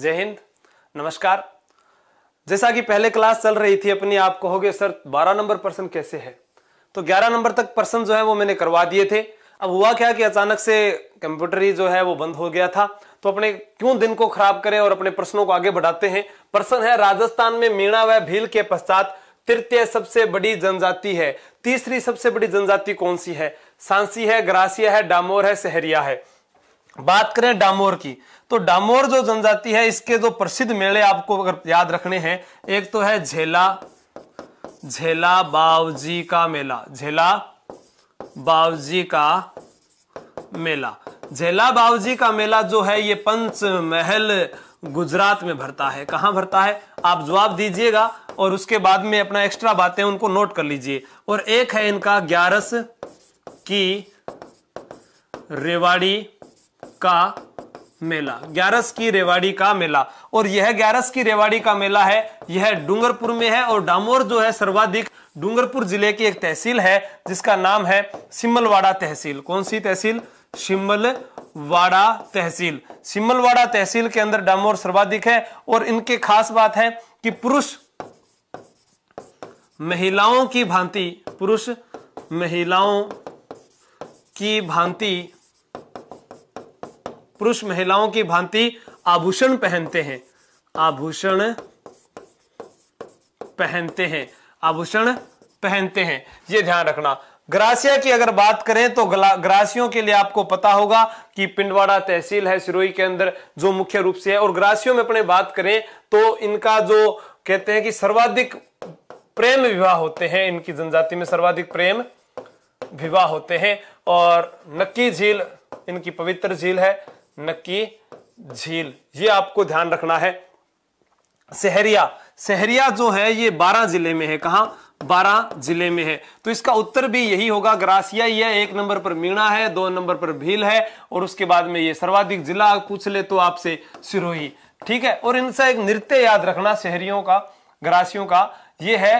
जय हिंद नमस्कार जैसा कि पहले क्लास चल रही थी अपनी आप कहोगे सर 12 नंबर प्रश्न कैसे है तो 11 नंबर तक प्रश्न जो है वो मैंने करवा दिए थे अब हुआ क्या कि अचानक से कंप्यूटर ही जो है वो बंद हो गया था तो अपने क्यों दिन को खराब करें और अपने प्रश्नों को आगे बढ़ाते हैं प्रश्न है राजस्थान में मीणा व भील के पश्चात तृतीय सबसे बड़ी जनजाति है तीसरी सबसे बड़ी जनजाति कौन सी है सांसी है ग्रासिया है डामोर है सहरिया है बात करें डामोर की तो डामोर जो जनजाति है इसके जो प्रसिद्ध मेले आपको अगर याद रखने हैं एक तो है झेला झेला बावजी का मेला झेला बावजी का मेला झेला बावजी का मेला जो है ये पंच महल गुजरात में भरता है कहां भरता है आप जवाब दीजिएगा और उसके बाद में अपना एक्स्ट्रा बातें उनको नोट कर लीजिए और एक है इनका ग्यारस की रेवाड़ी का मेला ग्यारस की रेवाड़ी का मेला और यह ग्यारस की रेवाड़ी का मेला है यह डूंगरपुर में है और डामोर जो है सर्वाधिक डूंगरपुर जिले की एक तहसील है जिसका नाम है सिमलवाड़ा तहसील कौन सी तहसील सिमलवाड़ा तहसील सिमलवाड़ा तहसील के अंदर डामोर सर्वाधिक है और इनके खास बात है कि पुरुष महिलाओं की भांति पुरुष महिलाओं की भांति पुरुष महिलाओं की भांति आभूषण पहनते हैं आभूषण पहनते हैं आभूषण पहनते हैं ये ध्यान रखना ग्रासिया की अगर बात करें तो ग्रासियों के लिए आपको पता होगा कि पिंडवाड़ा तहसील है सिरोही के अंदर जो मुख्य रूप से है और ग्रासियों में अपने बात करें तो इनका जो कहते हैं कि सर्वाधिक प्रेम विवाह होते हैं इनकी जनजाति में सर्वाधिक प्रेम विवाह होते हैं और नक्की झील इनकी पवित्र झील है नक्की झील ये आपको ध्यान रखना है सहरिया सहरिया जो है ये बारह जिले में है कहा बारह जिले में है तो इसका उत्तर भी यही होगा ग्रासिया ही है एक नंबर पर मीणा है दो नंबर पर भील है और उसके बाद में ये सर्वाधिक जिला पूछ ले तो आपसे सिरोही ठीक है और इनसे एक नृत्य याद रखना शहरियों का ग्रासियों का ये है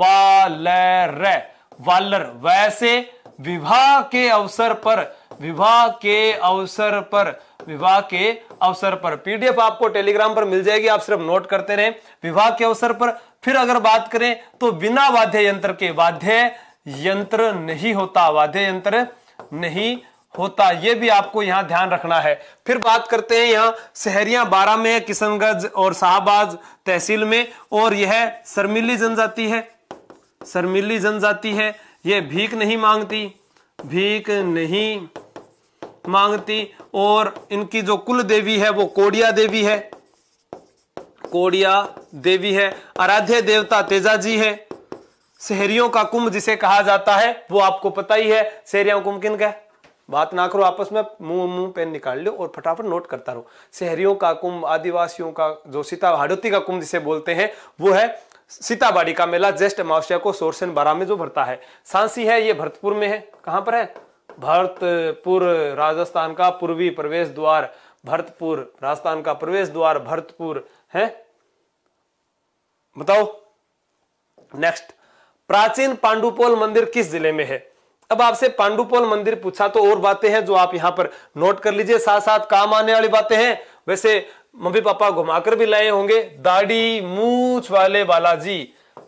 वालर वालर वैसे विवाह के अवसर पर विवाह के अवसर पर विवाह के अवसर पर पीडीएफ आपको टेलीग्राम पर मिल जाएगी आप सिर्फ नोट करते रहें विवाह के अवसर पर फिर अगर बात करें तो बिना वाद्य यंत्र के वाद्य यंत्र नहीं होता वाद्य यंत्र नहीं होता यह भी आपको यहां ध्यान रखना है फिर बात करते हैं यहां शहरियां बारह में किशनगंज और शाहबाज तहसील में और यह शर्मिली जनजाति है शर्मिली जनजाति है यह भीख नहीं मांगती भीख नहीं मांगती और इनकी जो कुल देवी है वो कोडिया देवी है कोडिया देवी है आराध्य देवता जी है शहरियों का कुंभ जिसे कहा जाता है वो आपको पता ही है शहरिया कुंभ किन का बात ना करो आपस में मुंह मुंह पेन निकाल लो और फटाफट नोट करता रहो शहरियों का कुंभ आदिवासियों का जो सीता हाड़ोती का कुंभ जिसे बोलते हैं वो है सीताबाड़ी का मेला ज्येष्ठ अमावस्या को सोरसेन बारह में जो भरता है सांसी है ये भरतपुर में है कहां पर है भरतपुर राजस्थान का पूर्वी प्रवेश द्वार भरतपुर राजस्थान का प्रवेश द्वार भरतपुर है बताओ नेक्स्ट प्राचीन पांडुपोल मंदिर किस जिले में है अब आपसे पांडुपोल मंदिर पूछा तो और बातें हैं जो आप यहां पर नोट कर लीजिए साथ साथ काम आने वाली बातें हैं वैसे मम्मी पापा घुमाकर भी लाए होंगे दाढ़ी मूछ वाले बालाजी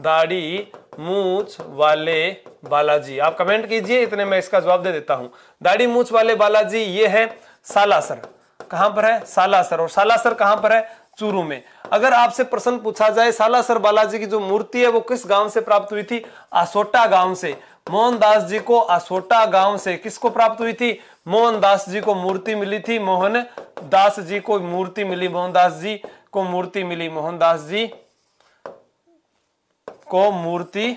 दाढ़ी मूछ वाले बालाजी आप कमेंट कीजिए इतने मैं इसका जवाब दे देता हूं दाढ़ी मूछ वाले बालाजी ये है सालासर कहां पर है सालासर और सालासर कहां पर है चूरू में अगर आपसे प्रश्न पूछा जाए सालासर बालाजी की जो मूर्ति है वो किस गांव से प्राप्त हुई थी आसोटा गांव से मोहनदास जी को आसोटा गांव से किसको प्राप्त हुई थी मोहनदास जी को मूर्ति मिली थी मोहन दास जी को मूर्ति मिली मोहनदास जी को मूर्ति मिली मोहनदास जी को मूर्ति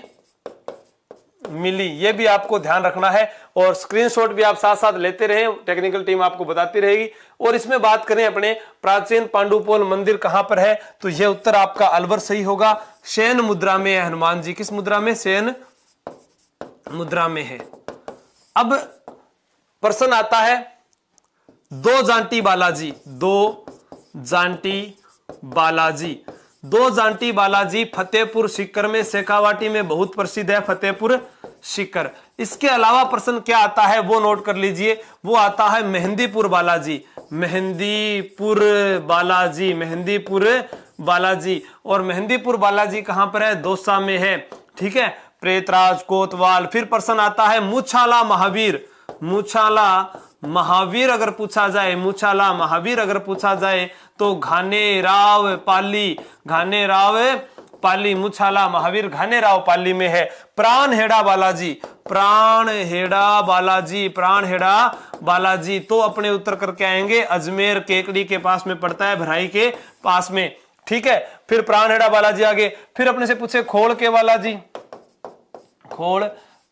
मिली ये भी आपको ध्यान रखना है और स्क्रीनशॉट भी आप साथ साथ लेते रहे टेक्निकल टीम आपको बताती रहेगी और इसमें बात करें अपने प्राचीन पांडुपोल मंदिर कहां पर है तो यह उत्तर आपका अलवर सही होगा शैन मुद्रा में है हनुमान जी किस मुद्रा में शैन मुद्रा में है अब प्रश्न आता है दो जांटी बालाजी दो जांटी बालाजी दो जानती बालाजी फतेहपुर सिकर में शेखावाटी में बहुत प्रसिद्ध है फतेहपुर सिकर इसके अलावा प्रश्न क्या आता है वो नोट कर लीजिए वो आता है मेहंदीपुर बालाजी मेहंदीपुर बालाजी मेहंदीपुर बालाजी और मेहंदीपुर बालाजी कहां पर है दोसा में है ठीक है प्रेतराज कोतवाल फिर प्रश्न आता है मुछाला महावीर मुछाला महावीर अगर पूछा जाए मुछाला महावीर अगर पूछा जाए तो घाने राव पाली घाने राव पाली मुछाला महावीर घाने राव पाली में है प्राण हेड़ा बालाजी प्राण हेड़ा बालाजी प्राण हेड़ा बालाजी तो अपने उत्तर करके आएंगे अजमेर केकड़ी के पास में पड़ता है भराई के पास में ठीक है फिर प्राण हेड़ा बालाजी आगे फिर अपने से पूछे खोल के बालाजी खोल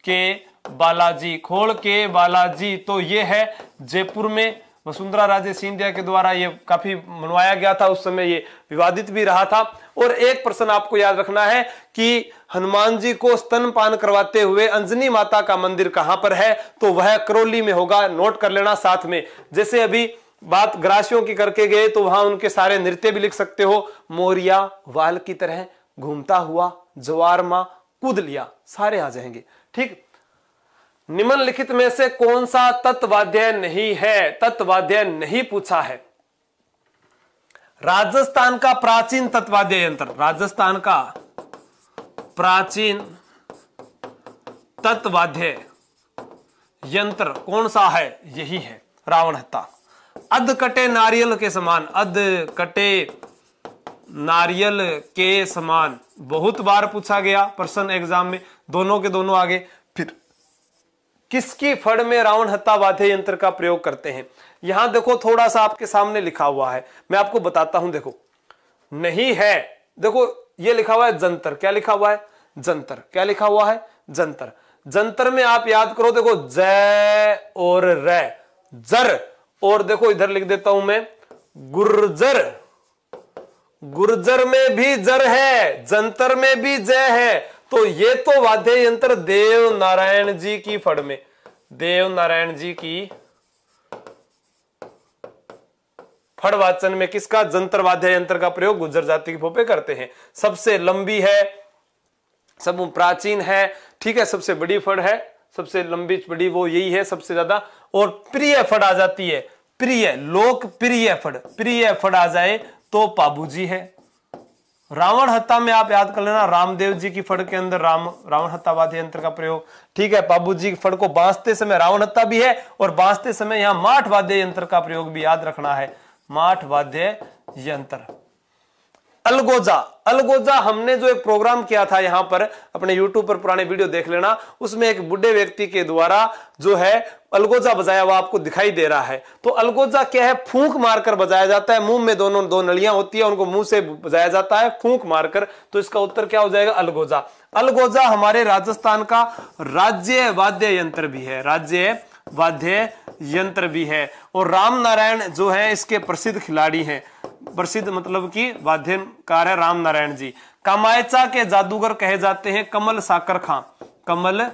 के बालाजी खोल के बालाजी तो ये है जयपुर में वसुंधरा राजे सिंधिया के द्वारा ये काफी मनवाया गया था उस समय ये विवादित भी रहा था और एक प्रश्न आपको याद रखना है कि हनुमान जी को स्तनपान करवाते हुए अंजनी माता का मंदिर कहां पर है तो वह करौली में होगा नोट कर लेना साथ में जैसे अभी बात ग्रासियों की करके गए तो वहां उनके सारे नृत्य भी लिख सकते हो मोरिया वाल की तरह घूमता हुआ जवार मां कूद लिया सारे आ जाएंगे ठीक निम्नलिखित में से कौन सा तत्वाध्याय नहीं है तत्वाध्याय नहीं पूछा है राजस्थान का प्राचीन तत्वाध्याय यंत्र राजस्थान का प्राचीन तत्वाध्याय यंत्र कौन सा है यही है रावण हत्ता अध कटे नारियल के समान अध कटे नारियल के समान बहुत बार पूछा गया प्रश्न एग्जाम में दोनों के दोनों आगे किसकी फड़ में रावण हत्ता वाद्य यंत्र का प्रयोग करते हैं यहां देखो थोड़ा सा आपके सामने लिखा हुआ है मैं आपको बताता हूं देखो नहीं है देखो ये लिखा हुआ है जंतर क्या लिखा हुआ है जंतर क्या लिखा हुआ है जंतर जंतर में आप याद करो देखो जय और र जर और देखो इधर लिख देता हूं मैं गुर्जर गुर्जर में भी जर है जंतर में भी जय है तो ये तो वाद्य यंत्र देव नारायण जी की फड़ में देव नारायण जी की फड़ वाचन में किसका जंतर वाद्य यंत्र का प्रयोग गुजर जाति की फोपे करते हैं सबसे लंबी है सब प्राचीन है ठीक है सबसे बड़ी फड़ है सबसे लंबी बड़ी वो यही है सबसे ज्यादा और प्रिय फड़ आ जाती है प्रिय लोकप्रिय फड़ प्रिय फड़ आ जाए तो पाबूजी है रावण हत्ता में आप याद कर लेना रामदेव जी की फड़ के अंदर राम रावण हत्ता वाद्य यंत्र का प्रयोग ठीक है बाबू जी की फड़ को बांसते समय रावण हत्ता भी है और बांसते समय यहां माठ वाद्य यंत्र का प्रयोग भी याद रखना है माठ वाद्य यंत्र अलगोजा अलगोजा हमने जो एक प्रोग्राम किया था यहां पर अपने यूट्यूब पर पुराने वीडियो देख लेना उसमें एक बुढ़े व्यक्ति के द्वारा जो है अलगोजा बजाया हुआ आपको दिखाई दे रहा है तो अलगोजा क्या है फूंक मारकर बजाया जाता है मुंह में दोनों दो नलियां होती है उनको मुंह से बजाया जाता है फूंक मारकर तो इसका उत्तर क्या हो जाएगा अलगोजा अलगोजा हमारे राजस्थान का राज्य वाद्य यंत्र भी है राज्य वाद्य यंत्र भी है और राम नारायण जो है इसके प्रसिद्ध खिलाड़ी हैं प्रसिद्ध मतलब कि वाद्यकार है राम नारायण जी कमायचा के जादूगर कहे जाते हैं कमल साकर खां कमल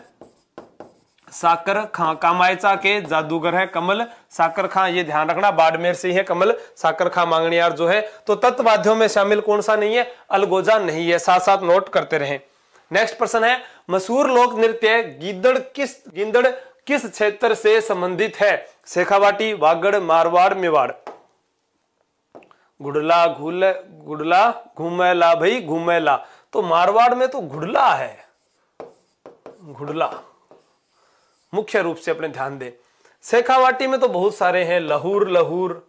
साकर खां कामायचा के जादूगर है कमल साकर खां ये ध्यान रखना बाड़मेर से ही है कमल साकर खां मांगणियार जो है तो तत्वाद्यों में शामिल कौन सा नहीं है अलगोजा नहीं है साथ साथ नोट करते रहे नेक्स्ट प्रश्न है मसूर लोक नृत्य गिदड़ किस गिंदड़ किस क्षेत्र से संबंधित है शेखावाटी वागड़ मारवाड़ मेवाड़ गुड़ला घूल गुड़ला घूमेला भाई घूमेला तो मारवाड़ में तो घुड़ला है घुड़ला मुख्य रूप से अपने ध्यान दें शेखावाटी में तो बहुत सारे हैं लहूर लहूर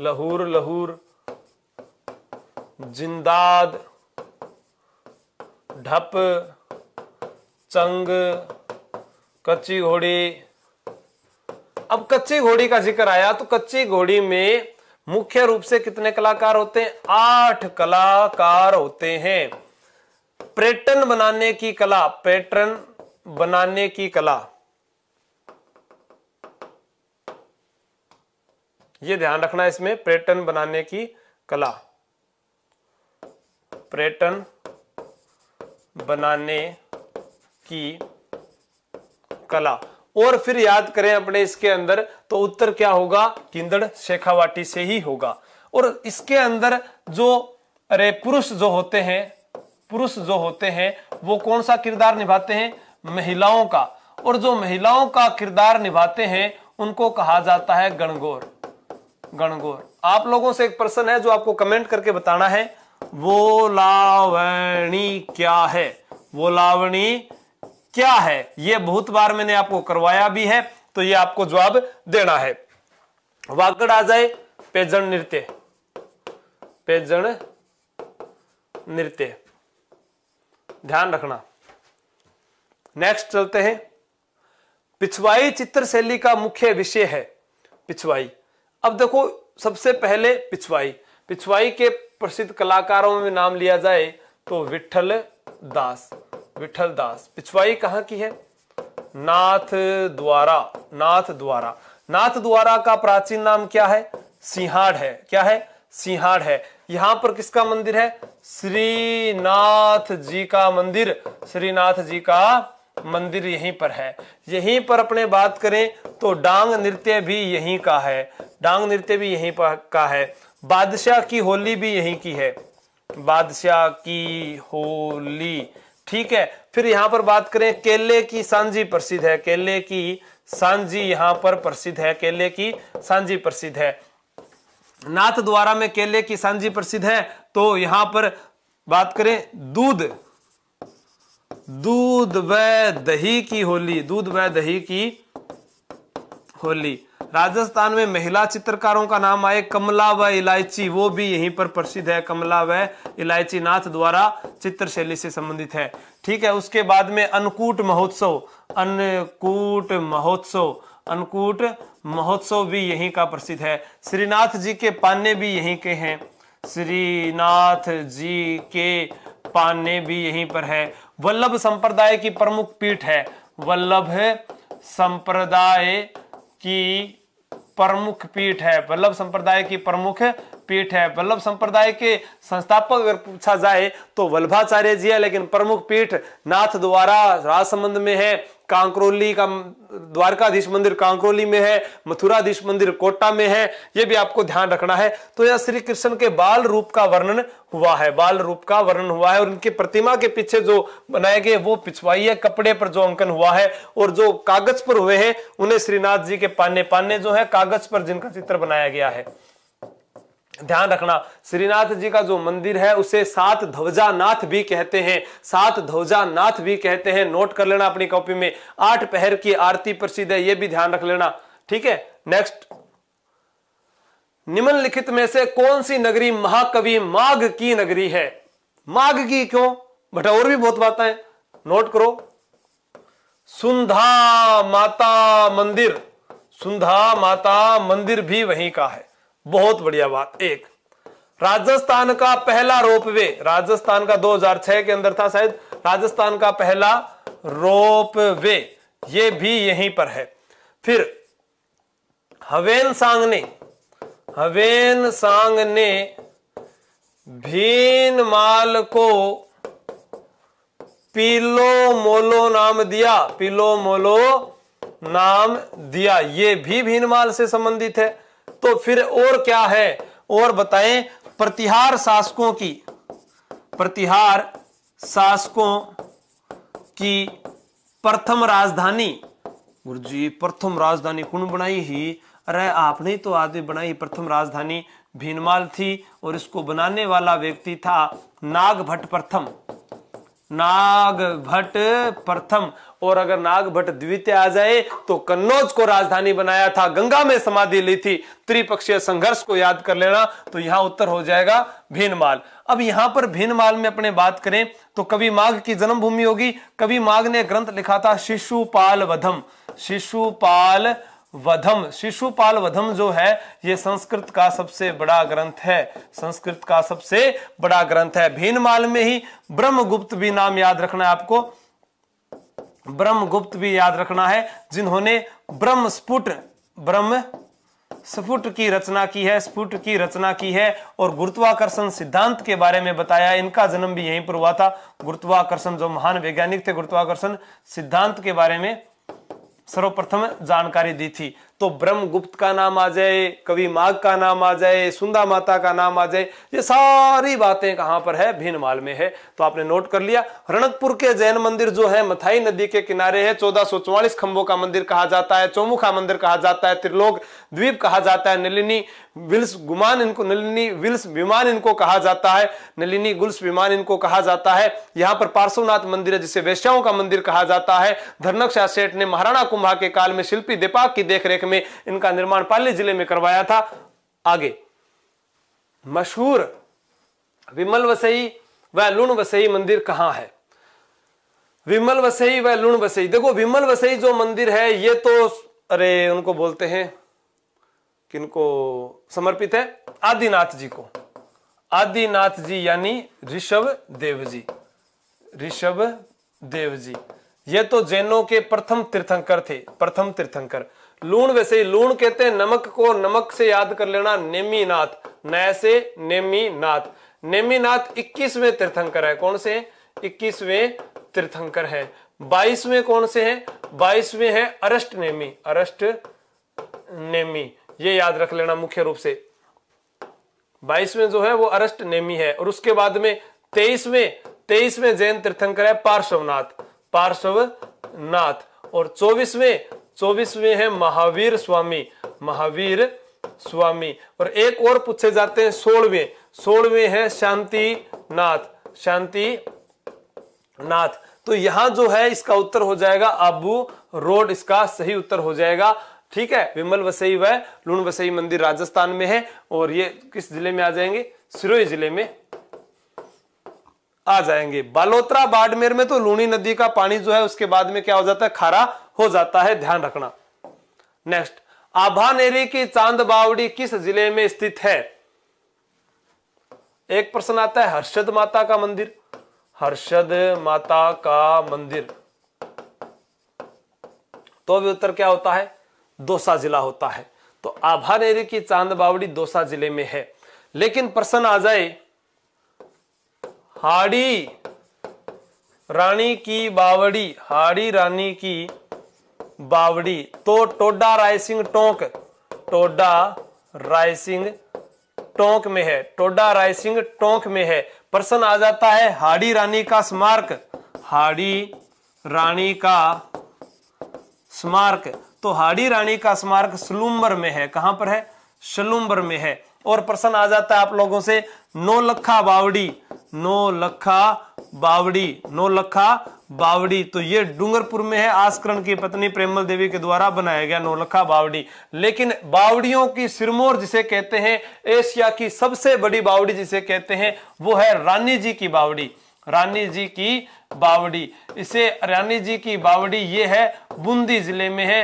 लहूर लहूर जिंदाद ढप चंग कच्ची घोड़ी अब कच्ची घोड़ी का जिक्र आया तो कच्ची घोड़ी में मुख्य रूप से कितने कलाकार होते हैं आठ कलाकार होते हैं पैटर्न बनाने की कला पैटर्न बनाने की कला ये ध्यान रखना इसमें पैटर्न बनाने की कला पैटर्न बनाने की कला और फिर याद करें अपने इसके अंदर तो उत्तर क्या होगा किंदड़ शेखावाटी से ही होगा और इसके अंदर जो अरे पुरुष जो होते हैं पुरुष जो होते हैं वो कौन सा किरदार निभाते हैं महिलाओं का और जो महिलाओं का किरदार निभाते हैं उनको कहा जाता है गणगौर गणगौर आप लोगों से एक प्रश्न है जो आपको कमेंट करके बताना है वो लावणी क्या है वो लावणी क्या है यह बहुत बार मैंने आपको करवाया भी है तो ये आपको जवाब देना है वाकड़ आ जाए पेजन नृत्य पेजन नृत्य ध्यान रखना नेक्स्ट चलते हैं पिछवाई चित्र शैली का मुख्य विषय है पिछवाई अब देखो सबसे पहले पिछवाई पिछवाई के प्रसिद्ध कलाकारों में नाम लिया जाए तो विठल दास विठल दास पिछवाई कहां की है नाथ द्वारा नाथ द्वारा नाथ द्वारा का प्राचीन नाम क्या है सिंहाड़ है क्या है सिंहाड़ है यहां पर किसका मंदिर है श्रीनाथ जी का मंदिर श्रीनाथ जी का मंदिर यहीं पर है यहीं पर अपने बात करें तो डांग नृत्य भी यहीं का है डांग नृत्य भी यहीं पर का है बादशाह की होली भी यहीं की है बादशाह की होली ठीक है फिर यहां पर बात करें केले की सांझी प्रसिद्ध है केले की सांझी यहां पर प्रसिद्ध है केले की सांझी प्रसिद्ध है नाथ द्वारा में केले की सांझी प्रसिद्ध है तो यहां पर बात करें दूध दूध व दही की होली दूध व दही की होली राजस्थान में महिला चित्रकारों का नाम आए कमला व इलायची वो भी यहीं पर प्रसिद्ध है कमला व इलायची नाथ द्वारा चित्र शैली से संबंधित है ठीक है उसके बाद में अन्नकूट महोत्सव अन्नकूट महोत्सव अन्नकूट महोत्सव भी यहीं का प्रसिद्ध है श्रीनाथ जी के पाने भी यहीं के हैं श्रीनाथ जी के पाने भी यहीं पर है वल्लभ संप्रदाय की प्रमुख पीठ है वल्लभ संप्रदाय की प्रमुख पीठ है वल्लभ संप्रदाय की प्रमुख पीठ है वल्लभ संप्रदाय के संस्थापक अगर पूछा जाए तो वल्लभाचार्य जी है लेकिन प्रमुख पीठ नाथ द्वारा राजसमंद में है कांकरोली का द्वारकाधीश मंदिर कांकरोली में है मथुराधीश मंदिर कोटा में है यह भी आपको ध्यान रखना है तो यहाँ श्री कृष्ण के बाल रूप का वर्णन हुआ है बाल रूप का वर्णन हुआ है और इनकी प्रतिमा के पीछे जो बनाए गए वो पिछवाई है कपड़े पर जो अंकन हुआ है और जो कागज पर हुए हैं उन्हें श्रीनाथ जी के पाने पाने जो है कागज पर जिनका चित्र बनाया गया है ध्यान रखना श्रीनाथ जी का जो मंदिर है उसे सात ध्वजा नाथ भी कहते हैं सात ध्वजा नाथ भी कहते हैं नोट कर लेना अपनी कॉपी में आठ पहर की आरती प्रसिद्ध है यह भी ध्यान रख लेना ठीक है नेक्स्ट निम्नलिखित में से कौन सी नगरी महाकवि माघ की नगरी है माघ की क्यों बटा और भी बहुत बातें है नोट करो सुंधा माता मंदिर सुंधा माता मंदिर भी वहीं का है बहुत बढ़िया बात एक राजस्थान का पहला रोपवे राजस्थान का 2006 के अंदर था शायद राजस्थान का पहला रोपवे ये भी यहीं पर है फिर हवेन सांग ने हवेन सांग ने भीन माल को पीलो मोलो नाम दिया पीलो मोलो नाम दिया ये भी भीनमाल से संबंधित है तो फिर और क्या है और बताएं प्रतिहार शासकों की प्रतिहार शासकों की प्रथम राजधानी गुरुजी प्रथम राजधानी कौन बनाई ही अरे आपने तो आदि बनाई प्रथम राजधानी भीनमाल थी और इसको बनाने वाला व्यक्ति था नाग भट्ट प्रथम नाग भट्ट प्रथम और अगर भट्ट द्वितीय आ जाए तो कन्नौज को राजधानी बनाया था गंगा में समाधि ली थी त्रिपक्षीय संघर्ष को याद कर लेना तो यहां उत्तर हो जाएगा भीनमाल अब यहां पर भीनमाल में अपने बात करें तो कवि माघ की जन्मभूमि होगी कवि माघ ने ग्रंथ लिखा था शिशुपाल वधम शिशुपाल वधम शिशुपाल वधम जो है यह संस्कृत का सबसे बड़ा ग्रंथ है संस्कृत का सबसे बड़ा ग्रंथ है भीनमाल में ही ब्रह्मगुप्त भी नाम याद रखना है आपको ब्रह्मगुप्त भी याद रखना है जिन्होंने ब्रह्म स्फुट ब्रह्म स्फुट की रचना की है स्फुट की रचना की है और गुरुत्वाकर्षण सिद्धांत के बारे में बताया इनका जन्म भी यहीं पर हुआ था गुरुत्वाकर्षण जो महान वैज्ञानिक थे गुरुत्वाकर्षण सिद्धांत के बारे में सर्वप्रथम जानकारी दी थी तो ब्रह्मगुप्त का नाम आ जाए कवि माघ का नाम आ जाए सुंदा माता का नाम आ जाए ये सारी बातें कहाँ पर है भीनमाल में है तो आपने नोट कर लिया रणकपुर के जैन मंदिर जो है मथाई नदी के किनारे है चौदह खंभों का मंदिर कहा जाता है चौमुखा मंदिर कहा जाता है त्रिलोक द्वीप कहा जाता है नलिनी विल्स गुमान इनको नलिनी विल्स विमान इनको कहा जाता है नलिनी गुल्स विमान इनको कहा जाता है यहाँ पर पार्श्वनाथ मंदिर है जिसे वैश्याओं का मंदिर कहा जाता है धर्मक्षा सेठ ने महाराणा कुंभा के काल में शिल्पी दीपाक की देखरेख में इनका निर्माण पाली जिले में करवाया था आगे मशहूर विमल वसई व लुण वसई मंदिर कहाँ है विमल वसई व लुण वसई देखो विमल वसई जो मंदिर है ये तो अरे उनको बोलते हैं किनको समर्पित है आदिनाथ जी को आदिनाथ जी यानी ऋषभ देव जी ऋषभ देव जी ये तो जैनों के प्रथम तीर्थंकर थे प्रथम तीर्थंकर लूण वैसे ही लूण कहते हैं नमक को नमक से याद कर लेना नेमी नाथ नय से नेमी नाथ नेमी नाथ इक्कीसवें तीर्थंकर है कौन से इक्कीसवें तीर्थंकर है बाईसवें कौन से हैं बाईसवें है अरष्ट नेमी अरष्ट नेमी ये याद रख लेना मुख्य रूप से बाईसवें जो है वो अरस्ट नेमी है और उसके बाद में तेईसवें तेईसवें जैन तीर्थंकर है पार्श्वनाथ पार्श्वनाथ और चौबीसवें चौबीसवें है महावीर स्वामी महावीर स्वामी और एक और पूछे जाते हैं सोलवे सोलवे है शांति नाथ शांति नाथ तो यहां जो है इसका उत्तर हो जाएगा आबू रोड इसका सही उत्तर हो जाएगा ठीक है विमल वसई व लूण वसई मंदिर राजस्थान में है और ये किस जिले में आ जाएंगे सिरोही जिले में आ जाएंगे बालोत्रा बाड़मेर में तो लूणी नदी का पानी जो है उसके बाद में क्या हो जाता है खारा हो जाता है ध्यान रखना नेक्स्ट आभा नेरी की चांद बावड़ी किस जिले में स्थित है एक प्रश्न आता है हर्षद माता का मंदिर हर्षद माता का मंदिर तो भी उत्तर क्या होता है दोसा जिला होता है तो आभा नेरी की चांद बावड़ी दोसा जिले में है लेकिन प्रश्न आ जाए हाड़ी रानी की बावड़ी हाड़ी रानी की बावड़ी तो टोडा रायसिंह टोंक टोडा रायसिंह टोंक में है टोडा रायसिंह टोंक में है प्रश्न आ जाता है हाड़ी रानी का स्मारक हाड़ी रानी का स्मारक तो हाड़ी रानी का स्मारक सलूम्बर में है कहां पर है सलूम्बर में है और प्रश्न आ जाता है आप लोगों से नौ लखा बावड़ी नौ लखा बावड़ी नौ लखा बावड़ी तो ये डूंगरपुर में है आस्करण की पत्नी प्रेमल देवी के द्वारा बनाया गया नौलखा बावड़ी लेकिन बावड़ियों की सिरमौर जिसे कहते हैं एशिया की सबसे बड़ी बावड़ी जिसे कहते हैं वो है रानी जी की बावड़ी रानी जी की बावड़ी इसे रानी जी की बावड़ी ये है बूंदी जिले में है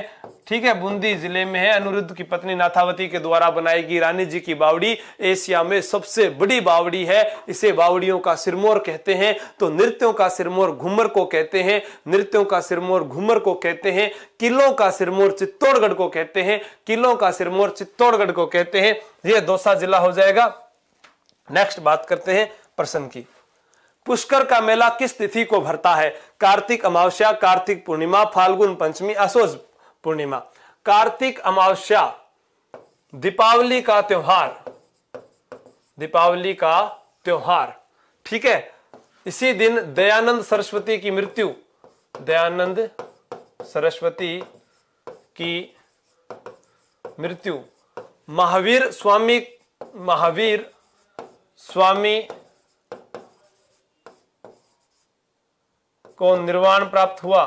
ठीक है बूंदी जिले में है अनुरुद्ध की पत्नी नाथावती के द्वारा बनाई गई रानी जी की बावड़ी एशिया में सबसे बड़ी बावड़ी है इसे बावड़ियों का सिरमौर कहते हैं तो नृत्यों का सिरमौर घूमर को कहते हैं नृत्यों का सिरमौर घूमर को कहते हैं किलों का सिरमौर चित्तौड़गढ़ को कहते हैं किलों का सिरमौर चित्तौड़गढ़ को कहते हैं यह दौसा जिला हो जाएगा नेक्स्ट बात करते हैं प्रश्न की पुष्कर का मेला किस तिथि को भरता है कार्तिक अमावस्या कार्तिक पूर्णिमा फाल्गुन पंचमी असोज पूर्णिमा कार्तिक अमावस्या दीपावली का त्योहार दीपावली का त्योहार ठीक है इसी दिन दयानंद सरस्वती की मृत्यु दयानंद सरस्वती की मृत्यु महावीर स्वामी महावीर स्वामी को निर्वाण प्राप्त हुआ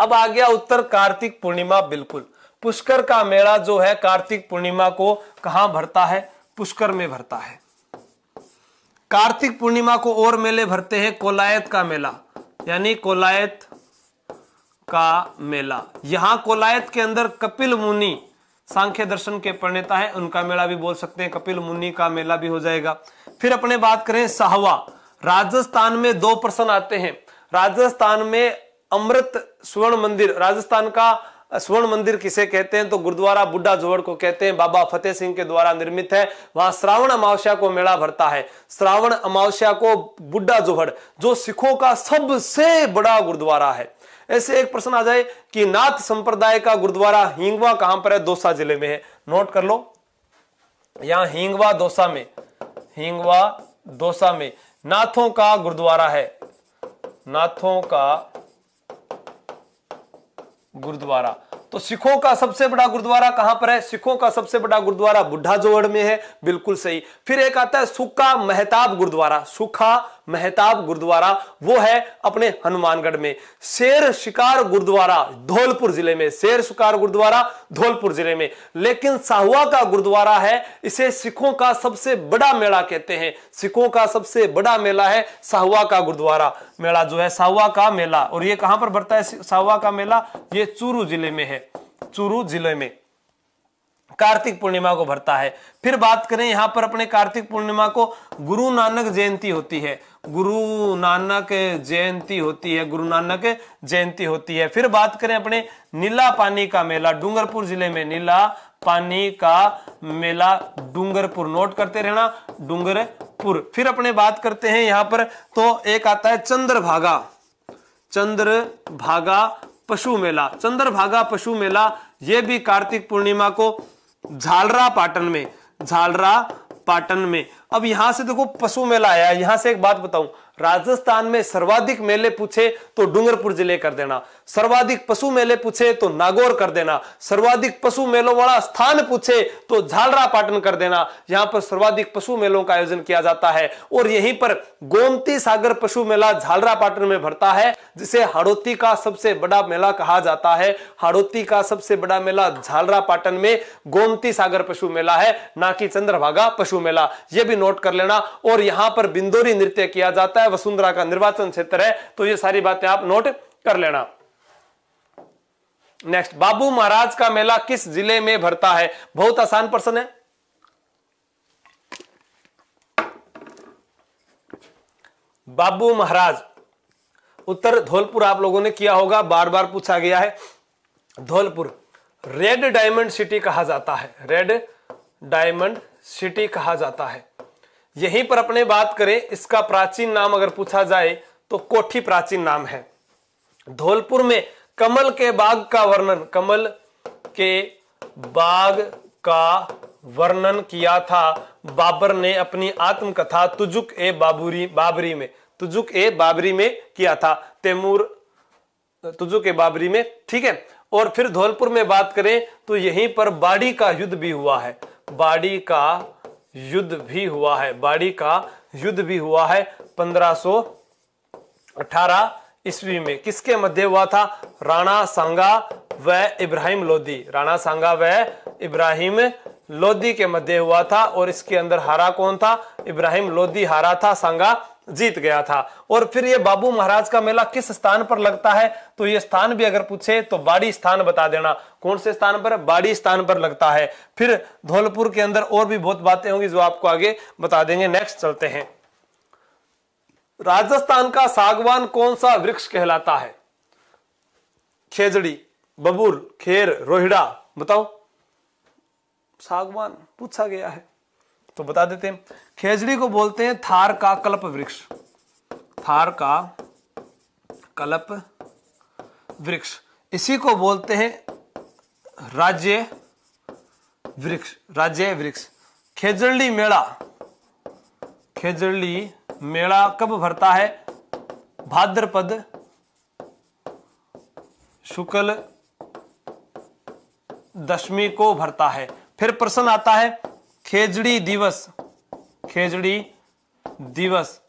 अब आ गया उत्तर कार्तिक पूर्णिमा बिल्कुल पुष्कर का मेला जो है कार्तिक पूर्णिमा को कहा भरता है पुष्कर में भरता है कार्तिक पूर्णिमा को और मेले भरते हैं कोलायत का मेला यानी कोलायत का मेला यहां कोलायत के अंदर कपिल मुनि सांख्य दर्शन के प्रणेता है उनका मेला भी बोल सकते हैं कपिल मुनि का मेला भी हो जाएगा फिर अपने बात करें साहवा राजस्थान में दो प्रश्न आते हैं राजस्थान में अमृत स्वर्ण मंदिर राजस्थान का स्वर्ण मंदिर किसे कहते हैं तो गुरुद्वारा बुड्ढा जोहड़ को कहते हैं बाबा फतेह सिंह के द्वारा निर्मित है वहां श्रावण अमावस्या को मेला भरता है श्रावण अमावस्या को बुड्ढा जोहड़ जो सिखों का सबसे बड़ा गुरुद्वारा है ऐसे एक प्रश्न आ जाए कि नाथ संप्रदाय का गुरुद्वारा हिंगवा कहां पर है दोसा जिले में है नोट कर लो यहां हिंगवा दोसा में हिंगवा दोसा में नाथों का गुरुद्वारा है नाथों का ਗੁਰਦੁਆਰਾ तो सिखों का सबसे बड़ा गुरुद्वारा कहां पर है सिखों का सबसे बड़ा गुरुद्वारा बुढ़ा जोड़ में है बिल्कुल सही फिर एक आता है सुखा मेहताब गुरुद्वारा सुखा मेहताब गुरुद्वारा वो है अपने हनुमानगढ़ में शेर शिकार गुरुद्वारा धौलपुर जिले में शेर शिकार गुरुद्वारा धौलपुर जिले में लेकिन साहुआ का गुरुद्वारा है इसे सिखों का सबसे बड़ा मेला कहते हैं सिखों का सबसे बड़ा मेला है साहुआ का गुरुद्वारा मेला जो है साहुआ का मेला और ये कहां पर बढ़ता है साहुआ का मेला ये चूरू जिले में है चूरू जिले में कार्तिक पूर्णिमा को भरता है फिर बात करें यहां पर अपने कार्तिक पूर्णिमा को गुरु नानक जयंती होती है गुरु नानक जयंती होती है गुरु नानक जयंती होती है फिर बात करें अपने नीला पानी का मेला डूंगरपुर जिले में नीला पानी का मेला डूंगरपुर नोट करते रहना डूंगरपुर फिर अपने बात करते हैं यहां पर तो एक आता है चंद्रभागा चंद्र भागा पशु मेला चंद्रभागा पशु मेला ये भी कार्तिक पूर्णिमा को झालरा पाटन में झालरा पाटन में अब यहां से देखो पशु मेला आया यहां से एक बात बताऊं राजस्थान में सर्वाधिक मेले पूछे तो डूंगरपुर जिले कर देना सर्वाधिक पशु मेले पूछे तो नागौर कर देना सर्वाधिक पशु मेलों वाला स्थान पूछे तो झालरा पाटन कर देना यहां पर सर्वाधिक पशु मेलों का आयोजन किया जाता है और यहीं पर गोमती सागर पशु मेला झालरा पाटन में भरता है जिसे हाड़ोती का सबसे बड़ा मेला कहा जाता है हाड़ोती का सबसे बड़ा मेला झालरा पाटन में गोमती सागर पशु मेला है ना कि चंद्रभागा पशु मेला यह भी नोट कर लेना और यहां पर बिंदोरी नृत्य किया जाता है वसुंधरा का निर्वाचन क्षेत्र है तो ये सारी बातें आप नोट कर लेना नेक्स्ट बाबू महाराज का मेला किस जिले में भरता है बहुत आसान प्रश्न है बाबू महाराज उत्तर धौलपुर आप लोगों ने किया होगा बार बार पूछा गया है धौलपुर रेड डायमंड सिटी कहा जाता है रेड डायमंड सिटी कहा जाता है यहीं पर अपने बात करें इसका प्राचीन नाम अगर पूछा जाए तो कोठी प्राचीन नाम है धौलपुर में कमल के बाग का वर्णन कमल के बाग का वर्णन किया था बाबर ने अपनी आत्मकथा तुजुक ए बाबूरी बाबरी में तुजुक ए बाबरी में किया था तैमूर तुजुक ए बाबरी में ठीक है और फिर धौलपुर में बात करें तो यहीं पर बाड़ी का युद्ध भी हुआ है बाड़ी का युद्ध भी हुआ है बाड़ी का युद्ध भी हुआ है पंद्रह सो अठारह ईस्वी में किसके मध्य हुआ था राणा सांगा व इब्राहिम लोदी राणा सांगा व इब्राहिम लोदी के मध्य हुआ था और इसके अंदर हारा कौन था इब्राहिम लोदी हारा था सांगा जीत गया था और फिर ये बाबू महाराज का मेला किस स्थान पर लगता है तो ये स्थान भी अगर पूछे तो बाड़ी स्थान बता देना कौन से स्थान पर बाड़ी स्थान पर लगता है फिर धौलपुर के अंदर और भी बहुत बातें होंगी जो आपको आगे बता देंगे नेक्स्ट चलते हैं राजस्थान का सागवान कौन सा वृक्ष कहलाता है खेजड़ी बबूर खेर रोहिड़ा बताओ सागवान पूछा गया है तो बता देते हैं खेजड़ी को बोलते हैं थार का कल्प वृक्ष थार का कल्प वृक्ष इसी को बोलते हैं राज्य वृक्ष राज्य वृक्ष खेजड़ी मेला खेजड़ी मेला कब भरता है भाद्रपद शुक्ल दशमी को भरता है फिर प्रश्न आता है खेजड़ी दिवस खेजड़ी दिवस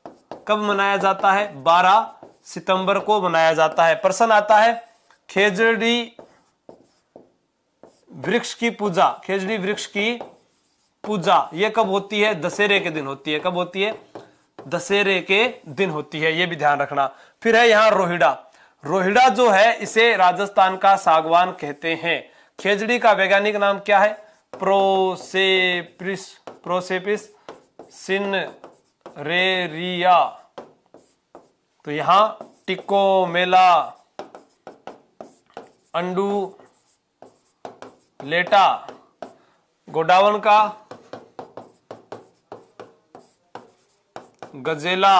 कब मनाया जाता है 12 सितंबर को मनाया जाता है प्रश्न आता है खेजड़ी वृक्ष की पूजा खेजड़ी वृक्ष की पूजा यह कब होती है दशहरे के दिन होती है कब होती है दशहरे के दिन होती है ये भी ध्यान रखना फिर है यहाँ रोहिडा रोहिडा जो है इसे राजस्थान का सागवान कहते हैं खेजड़ी का वैज्ञानिक नाम क्या है प्रोसेपिस सिन रेरिया तो यहां टिको मेला अंडू लेटा गोडावन का गजेला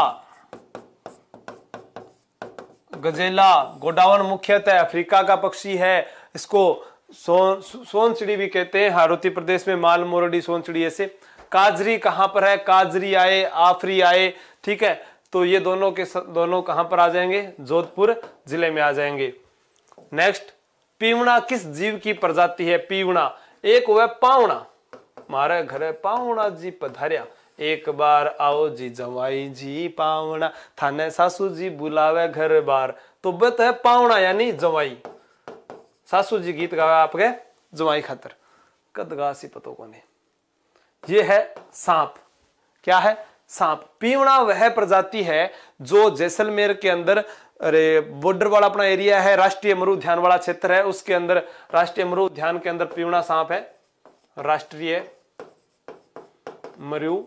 गजेला गोडावन मुख्यतः अफ्रीका का पक्षी है इसको सोन सोन भी कहते हैं हारोती प्रदेश में माल मोरडी सोन चिड़ी ऐसे काजरी कहां पर है काजरी आए आफरी आए ठीक है तो ये दोनों के दोनों कहाँ पर आ जाएंगे जोधपुर जिले में आ जाएंगे नेक्स्ट पीवना किस जीव की प्रजाति है पीवना एक हुआ पावना मारे घर पावना जी पधारिया एक बार आओ जी जवाई जी पावना थाने सासू जी बुलावे घर बार तो बत है पावना यानी जवाई सासू जी गीत गावे आपके जवाई खातर कद गासी पतो को ने ये है सांप क्या है सांप पीवना वह प्रजाति है जो जैसलमेर के अंदर अरे बॉर्डर वाला अपना एरिया है राष्ट्रीय मरु ध्यान वाला क्षेत्र है उसके अंदर राष्ट्रीय मरु ध्यान के अंदर पीवना सांप है राष्ट्रीय मरु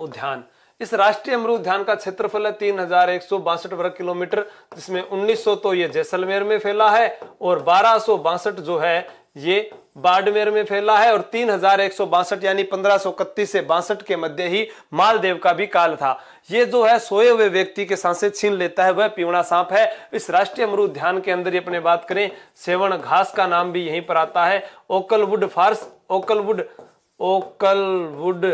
उद्यान इस राष्ट्रीय अमरूद उद्यान का क्षेत्रफल है तीन वर्ग किलोमीटर जिसमें 1900 तो ये जैसलमेर में फैला है और बारह जो है ये बाड़मेर में फैला है और तीन यानी पंद्रह से बासठ के मध्य ही मालदेव का भी काल था ये जो है सोए हुए व्यक्ति के सांसें छीन लेता है वह पीवड़ा सांप है इस राष्ट्रीय अमरूद ध्यान के अंदर ही अपने बात करें सेवन घास का नाम भी यहीं पर आता है ओकलवुड फार्स ओकलवुड ओकलवुड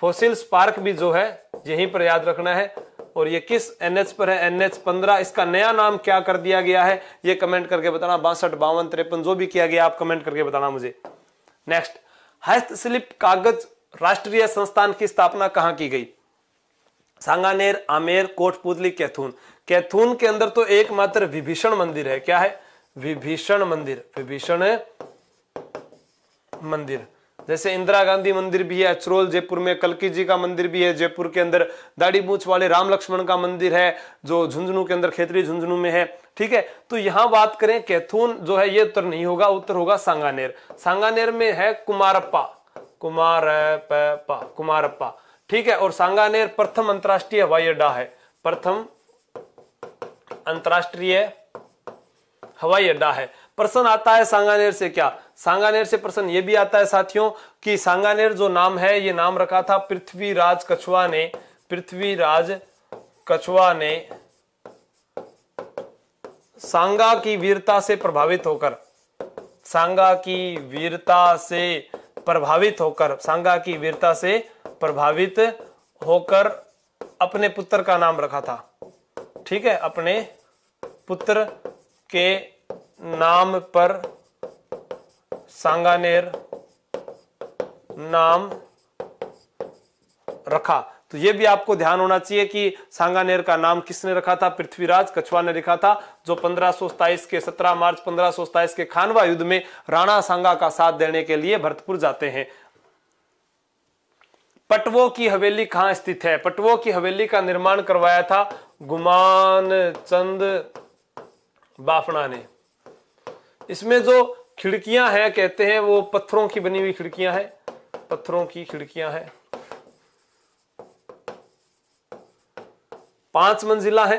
फोसिल पार्क भी जो है यहीं पर याद रखना है और ये किस एनएच पर है एनएच पंद्रह इसका नया नाम क्या कर दिया गया है ये कमेंट करके बताना बासठ बावन तिरपन जो भी किया गया आप कमेंट करके बताना मुझे नेक्स्ट हस्तशिल्प कागज राष्ट्रीय संस्थान की स्थापना कहां की गई सांगानेर आमेर कोटपुतली कैथून कैथून के अंदर तो एकमात्र विभीषण मंदिर है क्या है विभीषण मंदिर विभीषण मंदिर जैसे इंदिरा गांधी मंदिर भी है अचरोल जयपुर में कलकी जी का मंदिर भी है जयपुर के अंदर दाढ़ी मूछ वाले राम लक्ष्मण का मंदिर है जो झुंझुनू के अंदर खेतरी झुंझुनू में है ठीक है तो यहाँ बात करें कैथून जो है ये उत्तर नहीं होगा उत्तर होगा सांगानेर सांगानेर में है कुमारप्पा कुमार कुमारप्पा ठीक है और सांगानेर प्रथम अंतरराष्ट्रीय हवाई अड्डा है प्रथम अंतरराष्ट्रीय हवाई अड्डा है प्रश्न आता है सांगानेर से क्या सांगानेर से प्रश्न ये भी आता है साथियों कि सांगानेर जो नाम है ये नाम रखा था पृथ्वीराज कछुआ ने पृथ्वीराज कछुआ ने सांगा की वीरता से प्रभावित होकर सांगा की वीरता से प्रभावित होकर सांगा की वीरता से प्रभावित होकर अपने पुत्र का नाम रखा था ठीक है अपने पुत्र के नाम पर सांगानेर नाम रखा तो ये भी आपको ध्यान होना चाहिए कि सांगानेर का नाम किसने रखा था पृथ्वीराज कछवा ने लिखा था जो पंद्रह के 17 मार्च पंद्रह के खानवा युद्ध में राणा सांगा का साथ देने के लिए भरतपुर जाते हैं पटवो की हवेली कहाँ स्थित है पटवो की हवेली का निर्माण करवाया था गुमान चंद बाफना ने इसमें जो खिड़कियां हैं कहते हैं वो पत्थरों की बनी हुई खिड़कियां हैं पत्थरों की खिड़कियां हैं पांच मंजिला है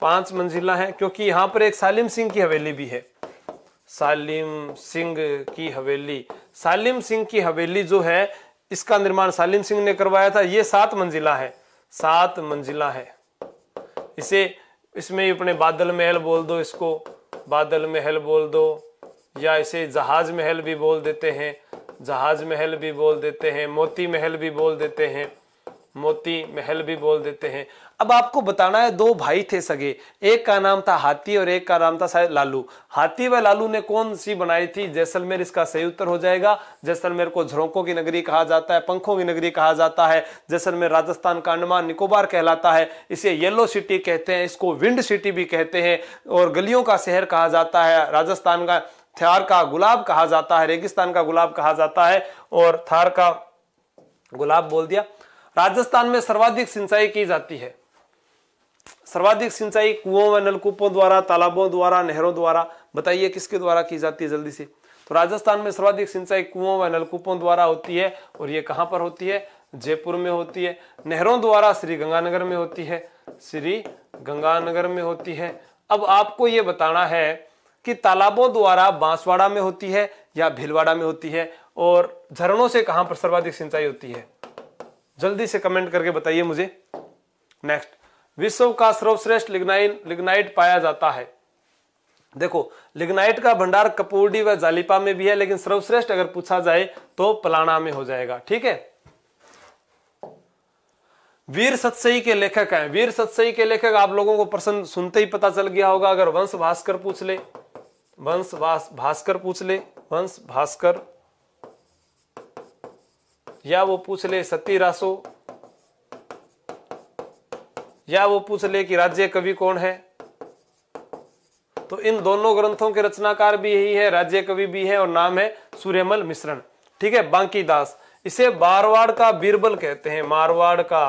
पांच मंजिला है क्योंकि यहां पर एक सालिम सिंह की हवेली भी है सालिम सिंह की हवेली सालिम सिंह की हवेली जो है इसका निर्माण सालिम सिंह ने करवाया था ये सात मंजिला है सात मंजिला है इसे इसमें अपने बादल महल बोल दो इसको बादल महल बोल दो या इसे जहाज महल भी बोल देते हैं जहाज महल भी बोल देते हैं मोती महल भी बोल देते हैं मोती महल भी बोल देते हैं अब आपको बताना है दो भाई थे सगे एक का नाम था हाथी और एक का नाम था शायद लालू हाथी व लालू ने कौन सी बनाई थी जैसलमेर इसका सही उत्तर हो जाएगा जैसलमेर को झरोंकों की नगरी कहा जाता है पंखों की नगरी कहा जाता है जैसलमेर राजस्थान का अंडमान निकोबार कहलाता है इसे येलो सिटी कहते हैं इसको विंड सिटी भी कहते हैं और गलियों का शहर कहा जाता है राजस्थान का थार का गुलाब कहा जाता है रेगिस्तान का गुलाब कहा जाता है और थार का गुलाब बोल दिया राजस्थान में सर्वाधिक सिंचाई की जाती है सर्वाधिक सिंचाई कुओं व नलकूपों द्वारा तालाबों द्वारा नहरों द्वारा बताइए किसके द्वारा की जाती है जल्दी से तो राजस्थान में सर्वाधिक सिंचाई कुओं व नलकूपों द्वारा होती है और ये कहाँ पर होती है जयपुर में होती है नहरों द्वारा श्री गंगानगर में होती है श्री गंगानगर में होती है अब आपको ये बताना है कि तालाबों द्वारा बांसवाड़ा में होती है या भीलवाड़ा में होती है और झरणों से कहाँ पर सर्वाधिक सिंचाई होती है जल्दी से कमेंट करके बताइए मुझे नेक्स्ट विश्व का सर्वश्रेष्ठ लिग्नाइन लिग्नाइट पाया जाता है देखो लिग्नाइट का भंडार कपूरडी व जालिपा में भी है लेकिन सर्वश्रेष्ठ अगर पूछा जाए तो पलाना में हो जाएगा ठीक है वीर सत्सई के लेखक हैं वीर सत्सई के लेखक आप लोगों को प्रश्न सुनते ही पता चल गया होगा अगर वंश भास्कर पूछ ले वंश भास्कर पूछ ले वंश भास्कर या वो पूछ ले सती रासो या वो पूछ ले कि राज्य कवि कौन है तो इन दोनों ग्रंथों के रचनाकार भी यही है राज्य कवि भी है और नाम है सूर्यमल मिश्रण ठीक है बांकी दास इसे बारवाड़ का बीरबल कहते हैं मारवाड़ का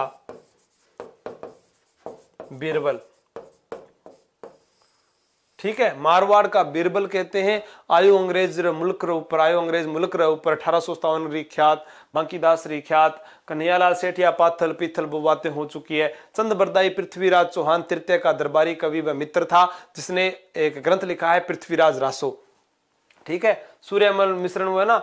बीरबल ठीक है मारवाड़ का बीरबल कहते हैं आयो अंग्रेज मुल्क रह ऊपर आयो अंग्रेज मुल्क रह ऊपर अठारह सौ सतावन रिख्यात बांकीदास रिख्यात कन्हैयालाल सेठिया पाथल पीथल बातें हो चुकी है चंद बरदाई पृथ्वीराज चौहान तृतीय का दरबारी कवि व मित्र था जिसने एक ग्रंथ लिखा है पृथ्वीराज रासो ठीक है सूर्यमल मिश्रण वो है ना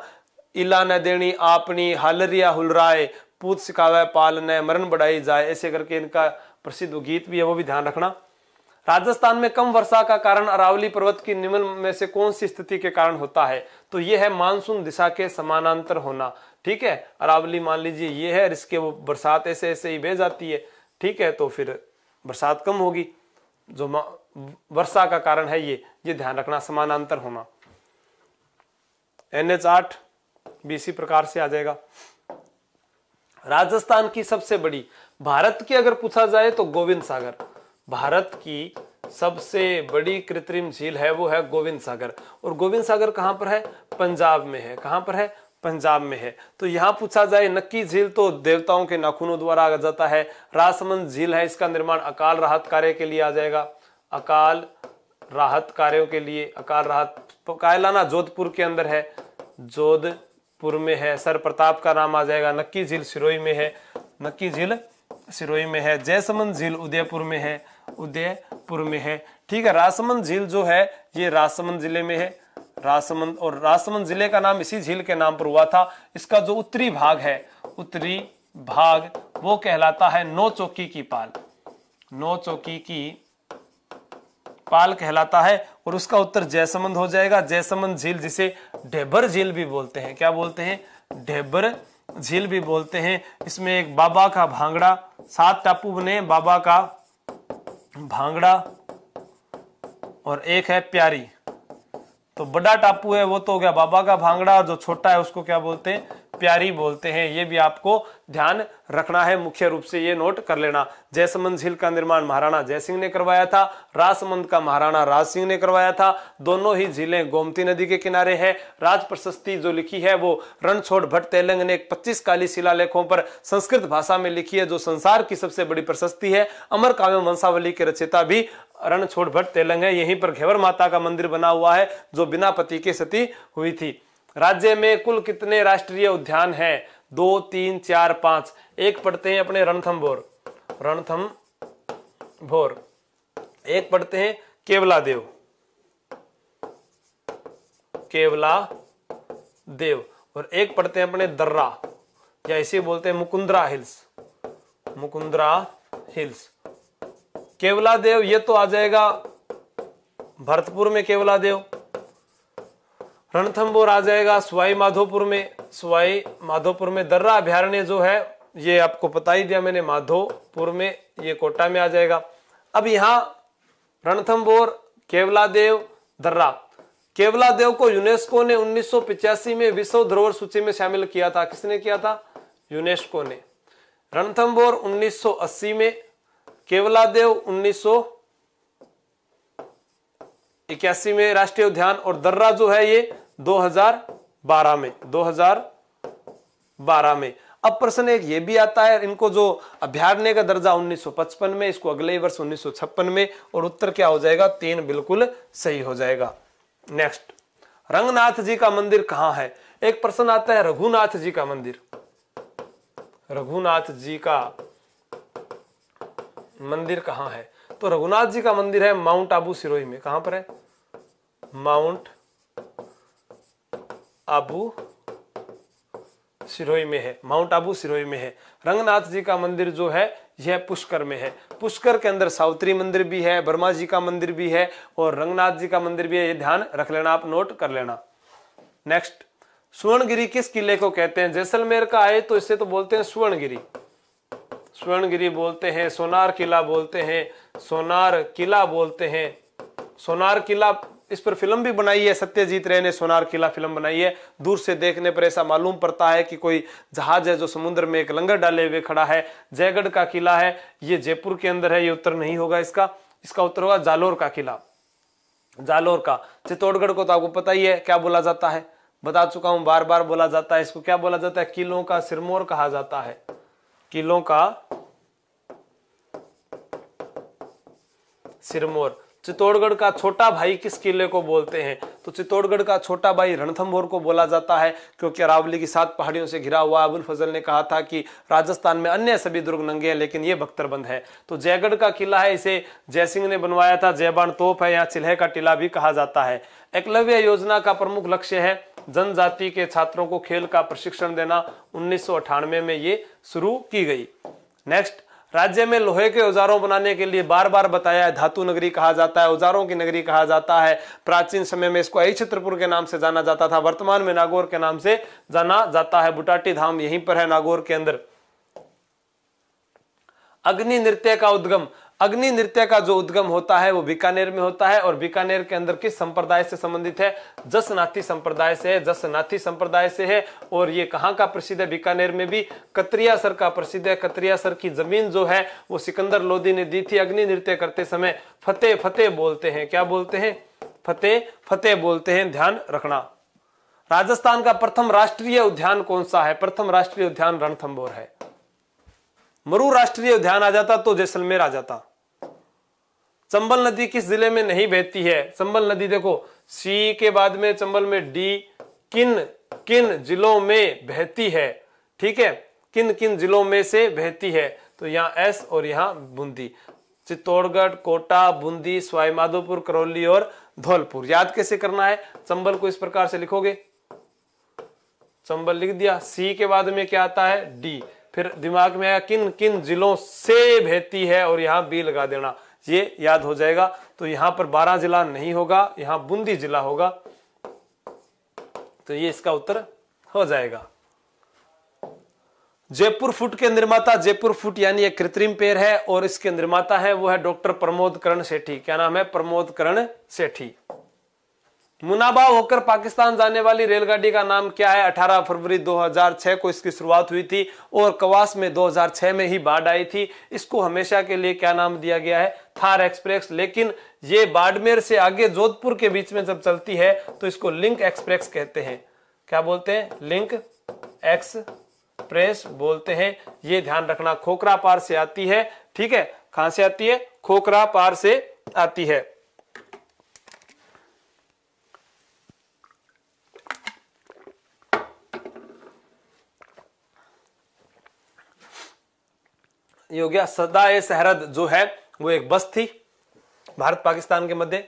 इला न देनी आपनी हालरिया हुलराय पूत सिखावे न मरण बढ़ाई जाए ऐसे करके इनका प्रसिद्ध गीत भी है वो भी ध्यान रखना राजस्थान में कम वर्षा का कारण अरावली पर्वत की निम्न में से कौन सी स्थिति के कारण होता है तो यह है मानसून दिशा के समानांतर होना ठीक है अरावली मान लीजिए ये है इसके वो बरसात ऐसे ऐसे ही बह जाती है ठीक है तो फिर बरसात कम होगी जो वर्षा का कारण है ये ये ध्यान रखना समानांतर होना एन एच आठ भी इसी प्रकार से आ जाएगा राजस्थान की सबसे बड़ी भारत की अगर पूछा जाए तो गोविंद सागर भारत की सबसे बड़ी कृत्रिम झील है वो है गोविंद सागर और गोविंद सागर कहाँ पर है पंजाब में है कहाँ पर है पंजाब में है तो यहाँ पूछा जाए नक्की झील तो देवताओं के नाखूनों द्वारा आ जाता है रासमंद झील है इसका निर्माण अकाल राहत कार्य के लिए आ जाएगा अकाल राहत कार्यों के लिए अकाल राहत कायलाना जोधपुर के अंदर है जोधपुर में है सर प्रताप का नाम आ जाएगा नक्की झील सिरोई में है नक्की झील सिरोई में है जयसमंद झील उदयपुर में है उदयपुर में है ठीक है रासमंद झील जो है ये रासमंद जिले में है रासमंद और रासमंद जिले का नाम इसी झील के नाम पर हुआ था इसका जो उत्तरी भाग है उत्तरी भाग वो कहलाता है नौ चौकी की पाल नौ चौकी की पाल कहलाता है और उसका उत्तर जयसमंद हो जाएगा जयसमंद झील जिसे ढेबर झील भी बोलते हैं क्या बोलते हैं ढेबर झील भी बोलते हैं इसमें एक बाबा का भांगड़ा सात टापू बने बाबा का भांगड़ा और एक है प्यारी तो बड़ा टापू है वो तो हो गया बाबा का भांगड़ा और जो छोटा है उसको क्या बोलते हैं प्यारी बोलते हैं ये भी आपको ध्यान रखना है मुख्य रूप से ये नोट कर लेना जयसमंद झील का निर्माण महाराणा जयसिंह ने करवाया था राजसमंद का महाराणा राज सिंह ने करवाया था दोनों ही झीलें गोमती नदी के किनारे है राज प्रशस्ति जो लिखी है वो रणछोड़ भट्ट तेलंग ने पच्चीस काली शिलालेखों पर संस्कृत भाषा में लिखी है जो संसार की सबसे बड़ी प्रशस्ति है अमर काव्य वंशावली के रचयिता भी रणछोड़ भट्ट तेलंग है यहीं पर घेवर माता का मंदिर बना हुआ है जो बिना पति के सती हुई थी राज्य में कुल कितने राष्ट्रीय उद्यान हैं दो तीन चार पांच एक पढ़ते हैं अपने रणथम भोर रणथम भोर एक पढ़ते हैं केवला देव केवला देव और एक पढ़ते हैं अपने दर्रा या इसे बोलते हैं Mukundra Hills Mukundra Hills Keoladeo ये तो आ जाएगा भरतपुर में केवला देव रणथम्बोर आ जाएगा स्वाई माधोपुर में स्वाई माधोपुर में दर्रा अभ्यारण्य जो है ये आपको बता ही दिया मैंने माधोपुर में ये कोटा में आ जाएगा अब यहां रणथम्बोर केवला देव दर्रा केवला देव को यूनेस्को ने उन्नीस में विश्व धरोहर सूची में शामिल किया था किसने किया था यूनेस्को ने रणथम्बोर 1980 में केवला देव उन्नीस इक्यासी में राष्ट्रीय उद्यान और दर्रा जो है ये 2012 में 2012 में अब प्रश्न एक ये भी आता है इनको जो अभ्यारण्य का दर्जा 1955 में इसको अगले वर्ष 1956 में और उत्तर क्या हो जाएगा तीन बिल्कुल सही हो जाएगा नेक्स्ट रंगनाथ जी का मंदिर कहां है एक प्रश्न आता है रघुनाथ जी का मंदिर रघुनाथ जी का मंदिर कहाँ है तो रघुनाथ जी का मंदिर है माउंट आबू सिरोही में कहां पर है माउंट आबू सिरोही में है माउंट आबू सिरोही में है रंगनाथ जी का मंदिर जो है यह पुष्कर में है पुष्कर के अंदर सावित्री मंदिर भी है ब्रह्मा जी का मंदिर भी है और रंगनाथ जी का मंदिर भी है ये ध्यान रख लेना आप नोट कर लेना नेक्स्ट सुवर्णगिरी किस किले को कहते हैं जैसलमेर का आए तो इसे तो बोलते हैं सुवर्णगिरी स्वर्णगिरी बोलते हैं सोनार किला बोलते हैं सोनार किला बोलते हैं सोनार किला इस पर फिल्म भी बनाई है सत्यजीत रे ने सोनार किला फिल्म बनाई है दूर से देखने पर ऐसा मालूम पड़ता है कि कोई जहाज है जो समुद्र में एक लंगर डाले हुए खड़ा है जयगढ़ का किला है ये जयपुर के अंदर है ये उत्तर नहीं होगा इसका इसका उत्तर होगा जालोर का किला जालोर का चित्तौड़गढ़ को तो आपको पता ही है क्या बोला जाता है बता चुका हूं बार बार बोला जाता है इसको क्या बोला जाता है किलों का सिरमौर कहा जाता है किलों का सिरमौर चित्तौड़गढ़ का छोटा भाई किस किले को बोलते हैं तो चित्तौड़गढ़ का छोटा भाई रणथंभौर को बोला जाता है क्योंकि अरावली की सात पहाड़ियों से घिरा हुआ अबुल फजल ने कहा था कि राजस्थान में अन्य सभी दुर्ग नंगे हैं लेकिन ये बख्तरबंद है तो जयगढ़ का किला है इसे जयसिंह ने बनवाया था जयबान तोप है यहाँ चिल्हे का टीला भी कहा जाता है एकलव्य योजना का प्रमुख लक्ष्य है जनजाति के छात्रों को खेल का प्रशिक्षण देना उन्नीस में ये शुरू की गई नेक्स्ट राज्य में लोहे के औजारों बनाने के लिए बार बार बताया है धातु नगरी कहा जाता है औजारों की नगरी कहा जाता है प्राचीन समय में इसको अई छत्रपुर के नाम से जाना जाता था वर्तमान में नागौर के नाम से जाना जाता है बुटाटी धाम यहीं पर है नागौर के अंदर अग्नि नृत्य का उद्गम अग्नि नृत्य का जो उद्गम होता है वो बीकानेर में होता है और बीकानेर के अंदर किस संप्रदाय से संबंधित है जसनाथी संप्रदाय से है जसनाथी संप्रदाय से है और ये कहाँ का प्रसिद्ध है बीकानेर में भी कतरिया सर का प्रसिद्ध है कतरिया सर की जमीन जो है वो सिकंदर लोधी ने दी थी अग्नि नृत्य करते समय फतेह फतेह बोलते हैं क्या बोलते हैं फतेह फतेह बोलते हैं ध्यान रखना राजस्थान का प्रथम राष्ट्रीय उद्यान कौन सा है प्रथम राष्ट्रीय उद्यान रणथंबोर है मरु राष्ट्रीय उद्यान आ जाता तो जैसलमेर आ जाता चंबल नदी किस जिले में नहीं बहती है चंबल नदी देखो सी के बाद में चंबल में डी किन किन जिलों में बहती है ठीक है किन किन जिलों में से बहती है तो यहाँ एस और यहाँ बूंदी चित्तौड़गढ़ कोटा बूंदी स्वाईमाधोपुर करौली और धौलपुर याद कैसे करना है चंबल को इस प्रकार से लिखोगे चंबल लिख दिया सी के बाद में क्या आता है डी फिर दिमाग में आया किन किन जिलों से बहती है और यहाँ बी लगा देना ये याद हो जाएगा तो यहां पर बारह जिला नहीं होगा यहां बूंदी जिला होगा तो ये इसका उत्तर हो जाएगा जयपुर फुट के निर्माता जयपुर फुट यानी एक कृत्रिम पेड़ है और इसके निर्माता है वो है डॉक्टर प्रमोद करण सेठी क्या नाम है प्रमोद करण सेठी मुनाबा होकर पाकिस्तान जाने वाली रेलगाड़ी का नाम क्या है 18 फरवरी 2006 को इसकी शुरुआत हुई थी और कवास में 2006 में ही बाढ़ आई थी इसको हमेशा के लिए क्या नाम दिया गया है थार एक्सप्रेस लेकिन ये बाड़मेर से आगे जोधपुर के बीच में जब चलती है तो इसको लिंक एक्सप्रेस कहते हैं क्या बोलते हैं लिंक एक्स प्रेस बोलते हैं ये ध्यान रखना खोखरा पार से आती है ठीक है कहां से आती है खोखरा पार से आती है ये हो गया सदाए सहरद जो है वो एक बस थी भारत पाकिस्तान के मध्य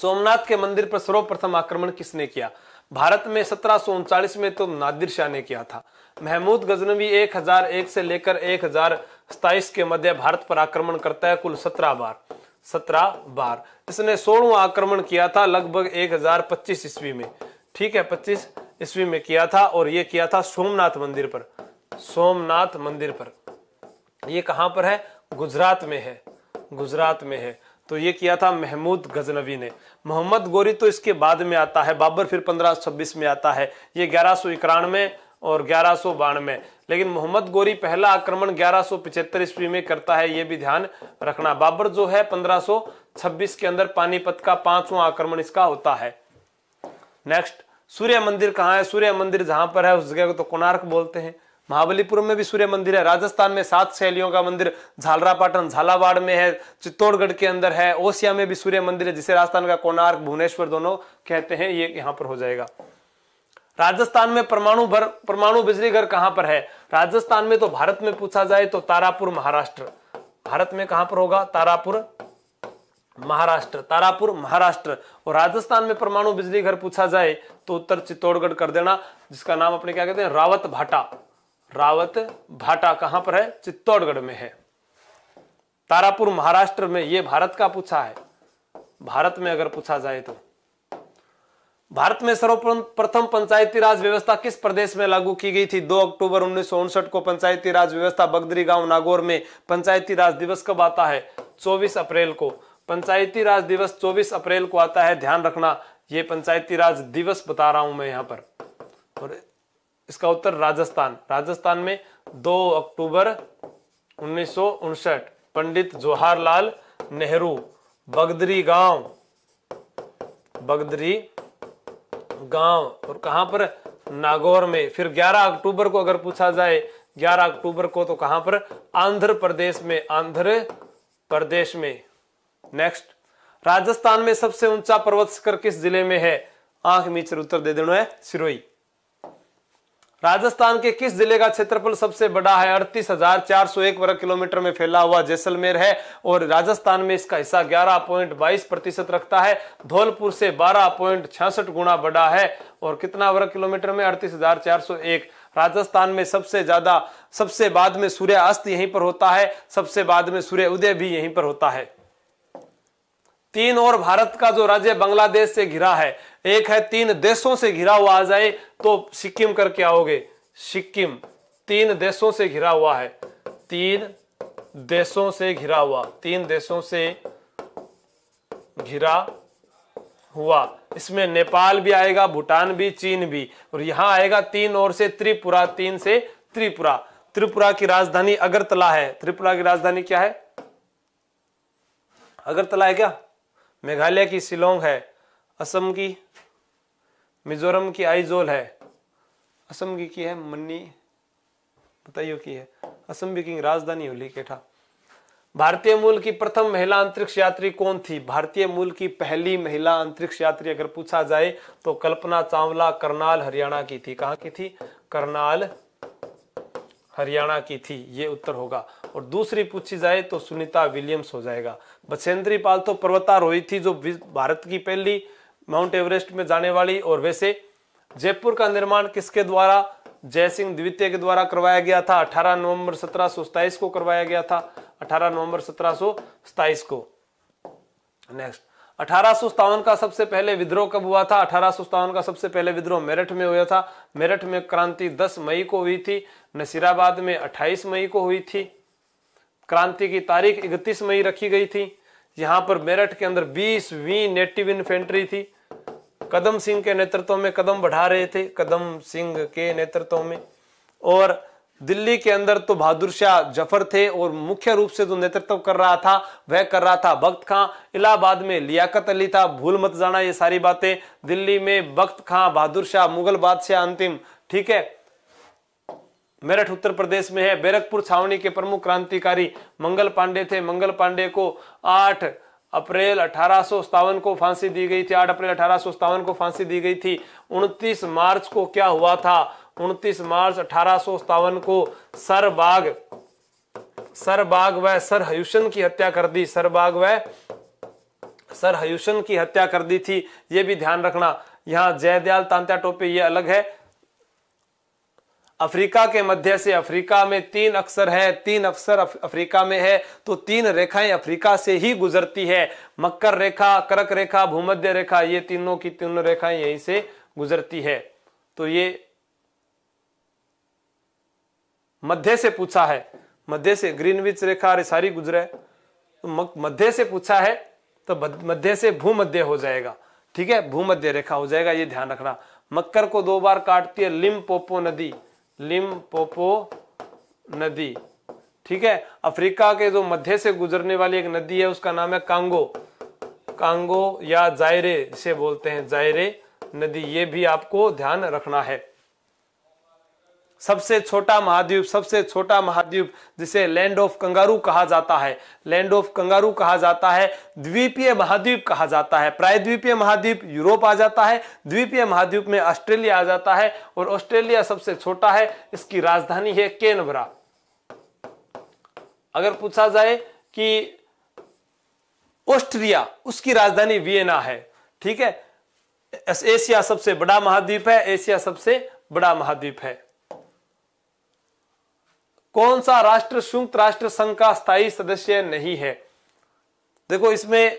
सोमनाथ के मंदिर पर सर्वप्रथम आक्रमण किसने किया भारत में सत्रह में तो नादिर शाह ने किया था महमूद गजनवी 1001 से लेकर एक के मध्य भारत पर आक्रमण करता है कुल 17 बार 17 बार इसने सोलवा आक्रमण किया था लगभग 1025 ईस्वी में ठीक है 25 ईस्वी में किया था और यह किया था सोमनाथ मंदिर पर सोमनाथ मंदिर पर ये कहाँ पर है गुजरात में है गुजरात में है तो ये किया था महमूद गजनवी ने मोहम्मद गोरी तो इसके बाद में आता है बाबर फिर 1526 में आता है ये ग्यारह और ग्यारह सौ बानवे लेकिन मोहम्मद गोरी पहला आक्रमण ग्यारह सौ पिछहत्तर ईस्वी में करता है ये भी ध्यान रखना बाबर जो है 1526 के अंदर पानीपत का पांचवा आक्रमण इसका होता है नेक्स्ट सूर्य मंदिर कहाँ है सूर्य मंदिर जहां पर है उस जगह को तो कोणार्क बोलते हैं महाबलीपुरम में भी सूर्य मंदिर है राजस्थान में सात शैलियों का मंदिर झालरापाटन झालावाड़ में है चित्तौड़गढ़ के अंदर है ओसिया में भी सूर्य मंदिर है जिसे राजस्थान का कोणार्क भुवनेश्वर दोनों कहते हैं ये यहाँ पर हो जाएगा राजस्थान में परमाणु भर परमाणु बिजली घर कहां पर है राजस्थान में तो भारत में पूछा जाए तो तारापुर महाराष्ट्र भारत में कहां पर होगा तारापुर महाराष्ट्र तारापुर महाराष्ट्र और राजस्थान में परमाणु बिजली घर पूछा जाए तो उत्तर चित्तौड़गढ़ कर देना जिसका नाम अपने क्या कहते हैं रावत भाटा रावत भाटा कहां पर है चित्तौड़गढ़ में है तारापुर महाराष्ट्र में ये भारत का पूछा है भारत में अगर पूछा जाए तो भारत में सर्वप्रथम पंचायती राज व्यवस्था किस प्रदेश में लागू की गई थी 2 अक्टूबर उन्नीस को पंचायती राज व्यवस्था बगदरी गांव नागौर में पंचायती राज दिवस कब आता है 24 अप्रैल को पंचायती राज दिवस 24 अप्रैल को आता है ध्यान रखना ये पंचायती राज दिवस बता रहा हूं मैं यहां पर और इसका उत्तर राजस्थान राजस्थान में 2 अक्टूबर उन्नीस पंडित जवाहरलाल नेहरू बगदरी गांव बगदरी गांव और कहां पर नागौर में फिर 11 अक्टूबर को अगर पूछा जाए 11 अक्टूबर को तो कहां पर आंध्र प्रदेश में आंध्र प्रदेश में नेक्स्ट राजस्थान में सबसे ऊंचा पर्वत शिखर किस जिले में है आंख मीचर उत्तर दे देना है सिरोही राजस्थान के किस जिले का क्षेत्रफल सबसे बड़ा है अड़तीस हजार चार सौ एक वर्ग किलोमीटर में फैला हुआ जैसलमेर है और राजस्थान में इसका हिस्सा ग्यारह पॉइंट बाईस प्रतिशत रखता है धौलपुर से बारह पॉइंट छियासठ गुना बड़ा है और कितना वर्ग किलोमीटर में अड़तीस हजार चार सौ एक राजस्थान में सबसे ज्यादा सबसे बाद में सूर्य अस्त यहीं पर होता है सबसे बाद में सूर्य उदय भी यहीं पर होता है तीन और भारत का जो राज्य बांग्लादेश से घिरा है एक है तीन देशों से घिरा हुआ आ जाए तो सिक्किम करके आओगे सिक्किम तीन देशों से घिरा हुआ है तीन देशों से घिरा हुआ तीन देशों से घिरा हुआ इसमें नेपाल भी आएगा भूटान भी चीन भी और यहां आएगा तीन और से त्रिपुरा तीन से त्रिपुरा त्रिपुरा की राजधानी अगरतला है त्रिपुरा की राजधानी क्या है अगरतला है क्या मेघालय की शिलोंग है असम की मिजोरम की आइजोल है असम की की है मन्नी बताइयो की है असम भी की राजधानी होली केठा भारतीय मूल की प्रथम महिला अंतरिक्ष यात्री कौन थी भारतीय मूल की पहली महिला अंतरिक्ष यात्री अगर पूछा जाए तो कल्पना चावला करनाल हरियाणा की थी कहाँ की थी करनाल हरियाणा की थी ये उत्तर होगा और दूसरी पूछी जाए तो सुनीता विलियम्स हो जाएगा बछेंद्री पाल तो पर्वतारोही थी जो भारत की पहली माउंट एवरेस्ट में जाने वाली और वैसे जयपुर का निर्माण किसके द्वारा जयसिंह द्वितीय के द्वारा करवाया गया था 18 नवंबर सत्रह को करवाया गया था 18 नवंबर सत्रह को नेक्स्ट अठारह का सबसे पहले विद्रोह कब हुआ था अठारह का सबसे पहले विद्रोह मेरठ में हुआ था मेरठ में क्रांति 10 मई को हुई थी नसीराबाद में 28 मई को हुई थी क्रांति की तारीख 31 मई रखी गई थी यहां पर मेरठ के अंदर बीसवीं नेटिव इन्फेंट्री थी कदम सिंह के नेतृत्व में कदम बढ़ा रहे थे कदम सिंह के नेतृत्व में और दिल्ली के अंदर तो बहादुर शाह जफर थे और मुख्य रूप से जो नेतृत्व कर रहा था वह कर रहा था बख्त खां इलाहाबाद में लियाकत अली था भूल मत जाना ये सारी बातें दिल्ली में बख्त खां बहादुर शाह मुगल बादशाह अंतिम ठीक है मेरठ उत्तर प्रदेश में है बैरकपुर छावनी के प्रमुख क्रांतिकारी मंगल पांडे थे मंगल पांडे को आठ अप्रैल अठारह को फांसी दी गई थी आठ अप्रैल अठारह को फांसी दी गई थी उनतीस मार्च को क्या हुआ था 29 मार्च अठारह को सरबाग सरबाग व सर हयूषण की हत्या कर दी सरबाग व सर हयुशन की हत्या कर दी थी ये भी ध्यान रखना यहाँ जयदयाल तांत्या टोपे ये अलग है अफ्रीका के मध्य से अफ्रीका में तीन अक्षर है तीन अक्षर अफ्रीका में है तो तीन रेखाएं अफ्रीका से ही गुजरती है मकर रेखा करक रेखा भूमध्य रेखा ये तीनों की तीनों रेखाएं यहीं से गुजरती है तो ये मध्य से पूछा है मध्य से ग्रीनविच रेखा अरे सारी गुजरे तो मध्य से पूछा है तो मध्य से भूमध्य हो जाएगा ठीक है भूमध्य रेखा हो जाएगा ये ध्यान रखना मकर को दो बार काटती है लिम पोपो नदी लिमपोपो नदी ठीक है अफ्रीका के जो मध्य से गुजरने वाली एक नदी है उसका नाम है कांगो कांगो या जायरे जिसे बोलते हैं जायरे नदी ये भी आपको ध्यान रखना है सबसे छोटा महाद्वीप सबसे छोटा महाद्वीप जिसे लैंड ऑफ कंगारू कहा जाता है लैंड ऑफ कंगारू कहा जाता है द्वीपीय महाद्वीप कहा जाता है प्रायद्वीपीय महाद्वीप यूरोप आ जाता है द्वीपीय महाद्वीप में ऑस्ट्रेलिया आ जाता है और ऑस्ट्रेलिया सबसे छोटा है इसकी राजधानी है केनबरा अगर पूछा जाए कि ऑस्ट्रिया उसकी राजधानी वियना है ठीक है एशिया सबसे बड़ा महाद्वीप है एशिया सबसे बड़ा महाद्वीप है कौन सा राष्ट्र संयुक्त राष्ट्र संघ का स्थायी सदस्य नहीं है देखो इसमें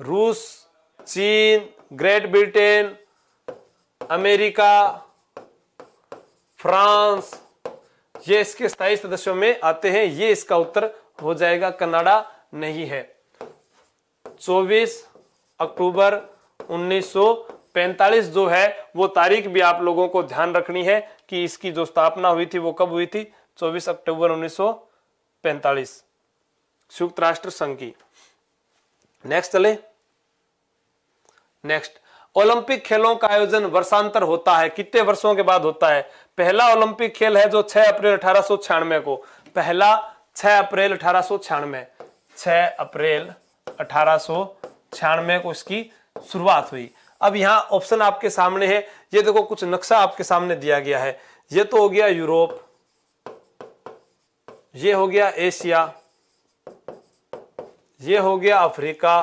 रूस चीन ग्रेट ब्रिटेन अमेरिका फ्रांस ये इसके स्थायी सदस्यों में आते हैं ये इसका उत्तर हो जाएगा कनाडा नहीं है 24 अक्टूबर 1945 जो है वो तारीख भी आप लोगों को ध्यान रखनी है कि इसकी जो स्थापना हुई थी वो कब हुई थी 24 अक्टूबर 1945 संयुक्त राष्ट्र संघ की नेक्स्ट चले नेक्स्ट ओलंपिक खेलों का आयोजन वर्षांतर होता है कितने वर्षों के बाद होता है पहला ओलंपिक खेल है जो 6 अप्रैल अठारह को पहला 6 अप्रैल अठारह 6 अप्रैल अठारह को इसकी शुरुआत हुई अब यहाँ ऑप्शन आपके सामने है ये देखो कुछ नक्शा आपके सामने दिया गया है ये तो हो गया यूरोप ये हो गया एशिया ये हो गया अफ्रीका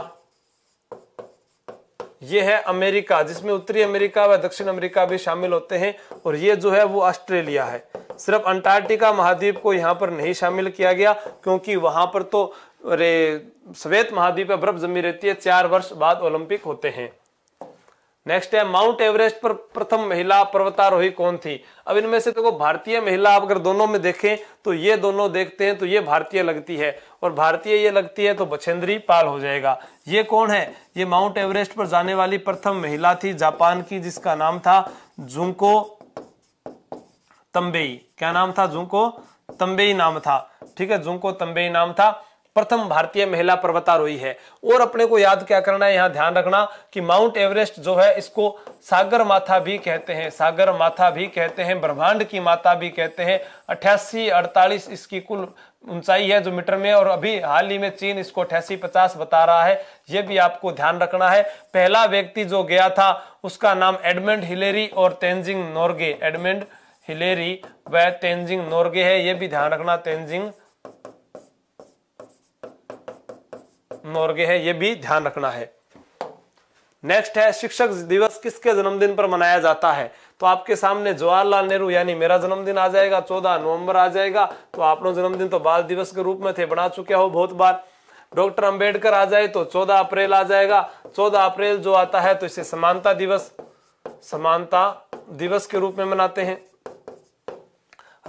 ये है अमेरिका जिसमें उत्तरी अमेरिका व दक्षिण अमेरिका भी शामिल होते हैं और ये जो है वो ऑस्ट्रेलिया है सिर्फ अंटार्कटिका महाद्वीप को यहाँ पर नहीं शामिल किया गया क्योंकि वहां पर तो अरे श्वेत महाद्वीप पर बर्फ जमी रहती है चार वर्ष बाद ओलंपिक होते हैं नेक्स्ट है माउंट एवरेस्ट पर प्रथम महिला पर्वतारोही कौन थी अब इनमें से देखो तो भारतीय महिला अगर दोनों में देखें तो ये दोनों देखते हैं तो ये भारतीय लगती है और भारतीय ये लगती है तो बछेंद्री पाल हो जाएगा ये कौन है ये माउंट एवरेस्ट पर जाने वाली प्रथम महिला थी जापान की जिसका नाम था जुंको तम्बेई क्या नाम था जुंको तम्बेई नाम था ठीक है जुंको तम्बेई नाम था प्रथम भारतीय महिला पर्वतारोही है और अपने को याद क्या करना है यहाँ ध्यान रखना कि माउंट एवरेस्ट जो है इसको सागर माथा भी कहते हैं सागर माथा भी कहते हैं ब्रह्मांड की माता भी कहते हैं अठासी अड़तालीस इसकी कुल ऊंचाई है जो मीटर में और अभी हाल ही में चीन इसको अठासी पचास बता रहा है ये भी आपको ध्यान रखना है पहला व्यक्ति जो गया था उसका नाम एडमंड हिलेरी और तेंजिंग नोर्गे एडमंड हिलेरी व तेंजिंग नोर्गे है ये भी ध्यान रखना तेंजिंग नॉर्गे है ये भी ध्यान रखना है नेक्स्ट है शिक्षक दिवस किसके जन्मदिन पर मनाया जाता है तो आपके सामने जवाहरलाल नेहरू यानी मेरा जन्मदिन आ जाएगा चौदह नवंबर आ जाएगा तो आपनों जन्मदिन तो बाल दिवस के रूप में थे बना चुके हो बहुत बार डॉक्टर अंबेडकर आ जाए तो चौदह अप्रैल आ जाएगा चौदह अप्रैल जो आता है तो इसे समानता दिवस समानता दिवस के रूप में मनाते हैं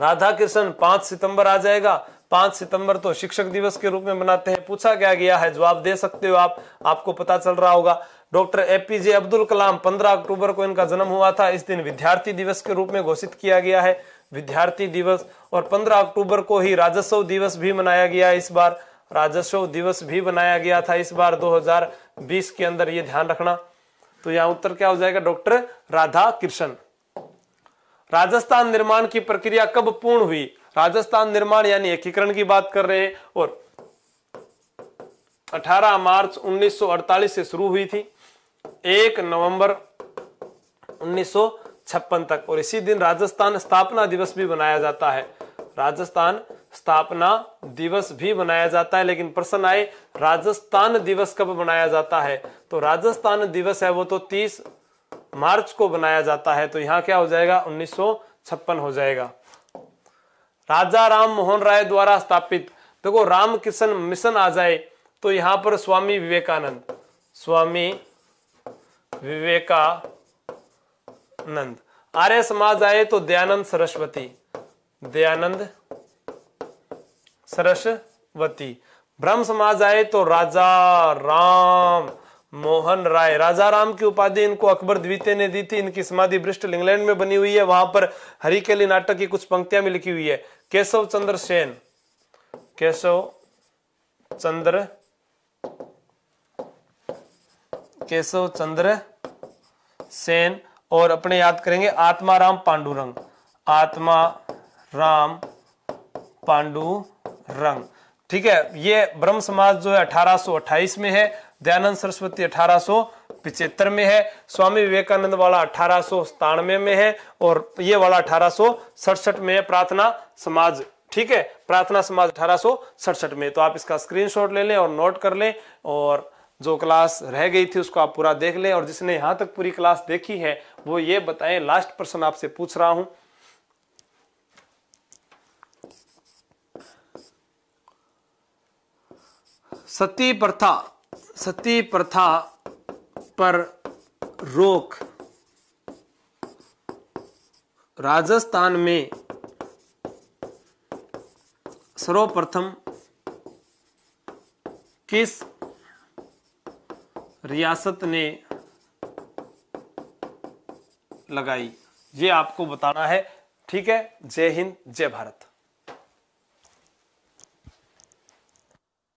राधा कृष्ण पांच सितंबर आ जाएगा पांच सितंबर तो शिक्षक दिवस के रूप में मनाते हैं पूछा क्या गया है जवाब दे सकते हो आप आपको पता चल रहा होगा डॉक्टर एपीजे अब्दुल कलाम 15 अक्टूबर को इनका जन्म हुआ था इस दिन विद्यार्थी दिवस के रूप में घोषित किया गया है विद्यार्थी दिवस और 15 अक्टूबर को ही राजस्व दिवस भी मनाया गया इस बार राजस्व दिवस भी मनाया गया था इस बार 2020 के अंदर ये ध्यान रखना तो यहाँ उत्तर क्या हो जाएगा डॉक्टर राधा कृष्ण राजस्थान निर्माण की प्रक्रिया कब पूर्ण हुई राजस्थान निर्माण यानी एकीकरण की बात कर रहे हैं और 18 मार्च 1948 से शुरू हुई थी 1 नवंबर 1956 तक और इसी दिन राजस्थान स्थापना दिवस भी मनाया जाता है राजस्थान स्थापना दिवस भी मनाया जाता है लेकिन प्रश्न आए राजस्थान दिवस कब मनाया जाता है तो राजस्थान दिवस है वो तो 30 मार्च को बनाया जाता है तो यहाँ क्या हो जाएगा उन्नीस हो जाएगा राजा राम मोहन राय द्वारा स्थापित देखो राम किशन मिशन आ जाए तो यहां पर स्वामी विवेकानंद स्वामी विवेकानंद आर्य समाज आए तो दयानंद सरस्वती दयानंद सरस्वती ब्रह्म समाज आए तो राजा राम मोहन राय राजा राम की उपाधि इनको अकबर द्वितीय ने दी थी इनकी समाधि ब्रिस्टल इंग्लैंड में बनी हुई है वहां पर हरिकेली नाटक की कुछ पंक्तियां भी लिखी हुई है केशव चंद्र सेन केशव चंद्र केशव चंद्र सेन और अपने याद करेंगे आत्मा राम पांडुरंग आत्मा राम पांडु रंग ठीक है ये ब्रह्म समाज जो है अठारह में है दयानंद सरस्वती अठारह पिचहत्तर में है स्वामी विवेकानंद वाला अठारह में है और ये वाला अठारह में है प्रार्थना समाज ठीक है प्रार्थना समाज अठारह में तो आप इसका स्क्रीनशॉट ले लें और नोट कर लें और जो क्लास रह गई थी उसको आप पूरा देख लें और जिसने यहां तक पूरी क्लास देखी है वो ये बताएं लास्ट प्रश्न आपसे पूछ रहा हूं सती प्रथा सती प्रथा पर रोक राजस्थान में सर्वप्रथम किस रियासत ने लगाई ये आपको बताना है ठीक है जय हिंद जय भारत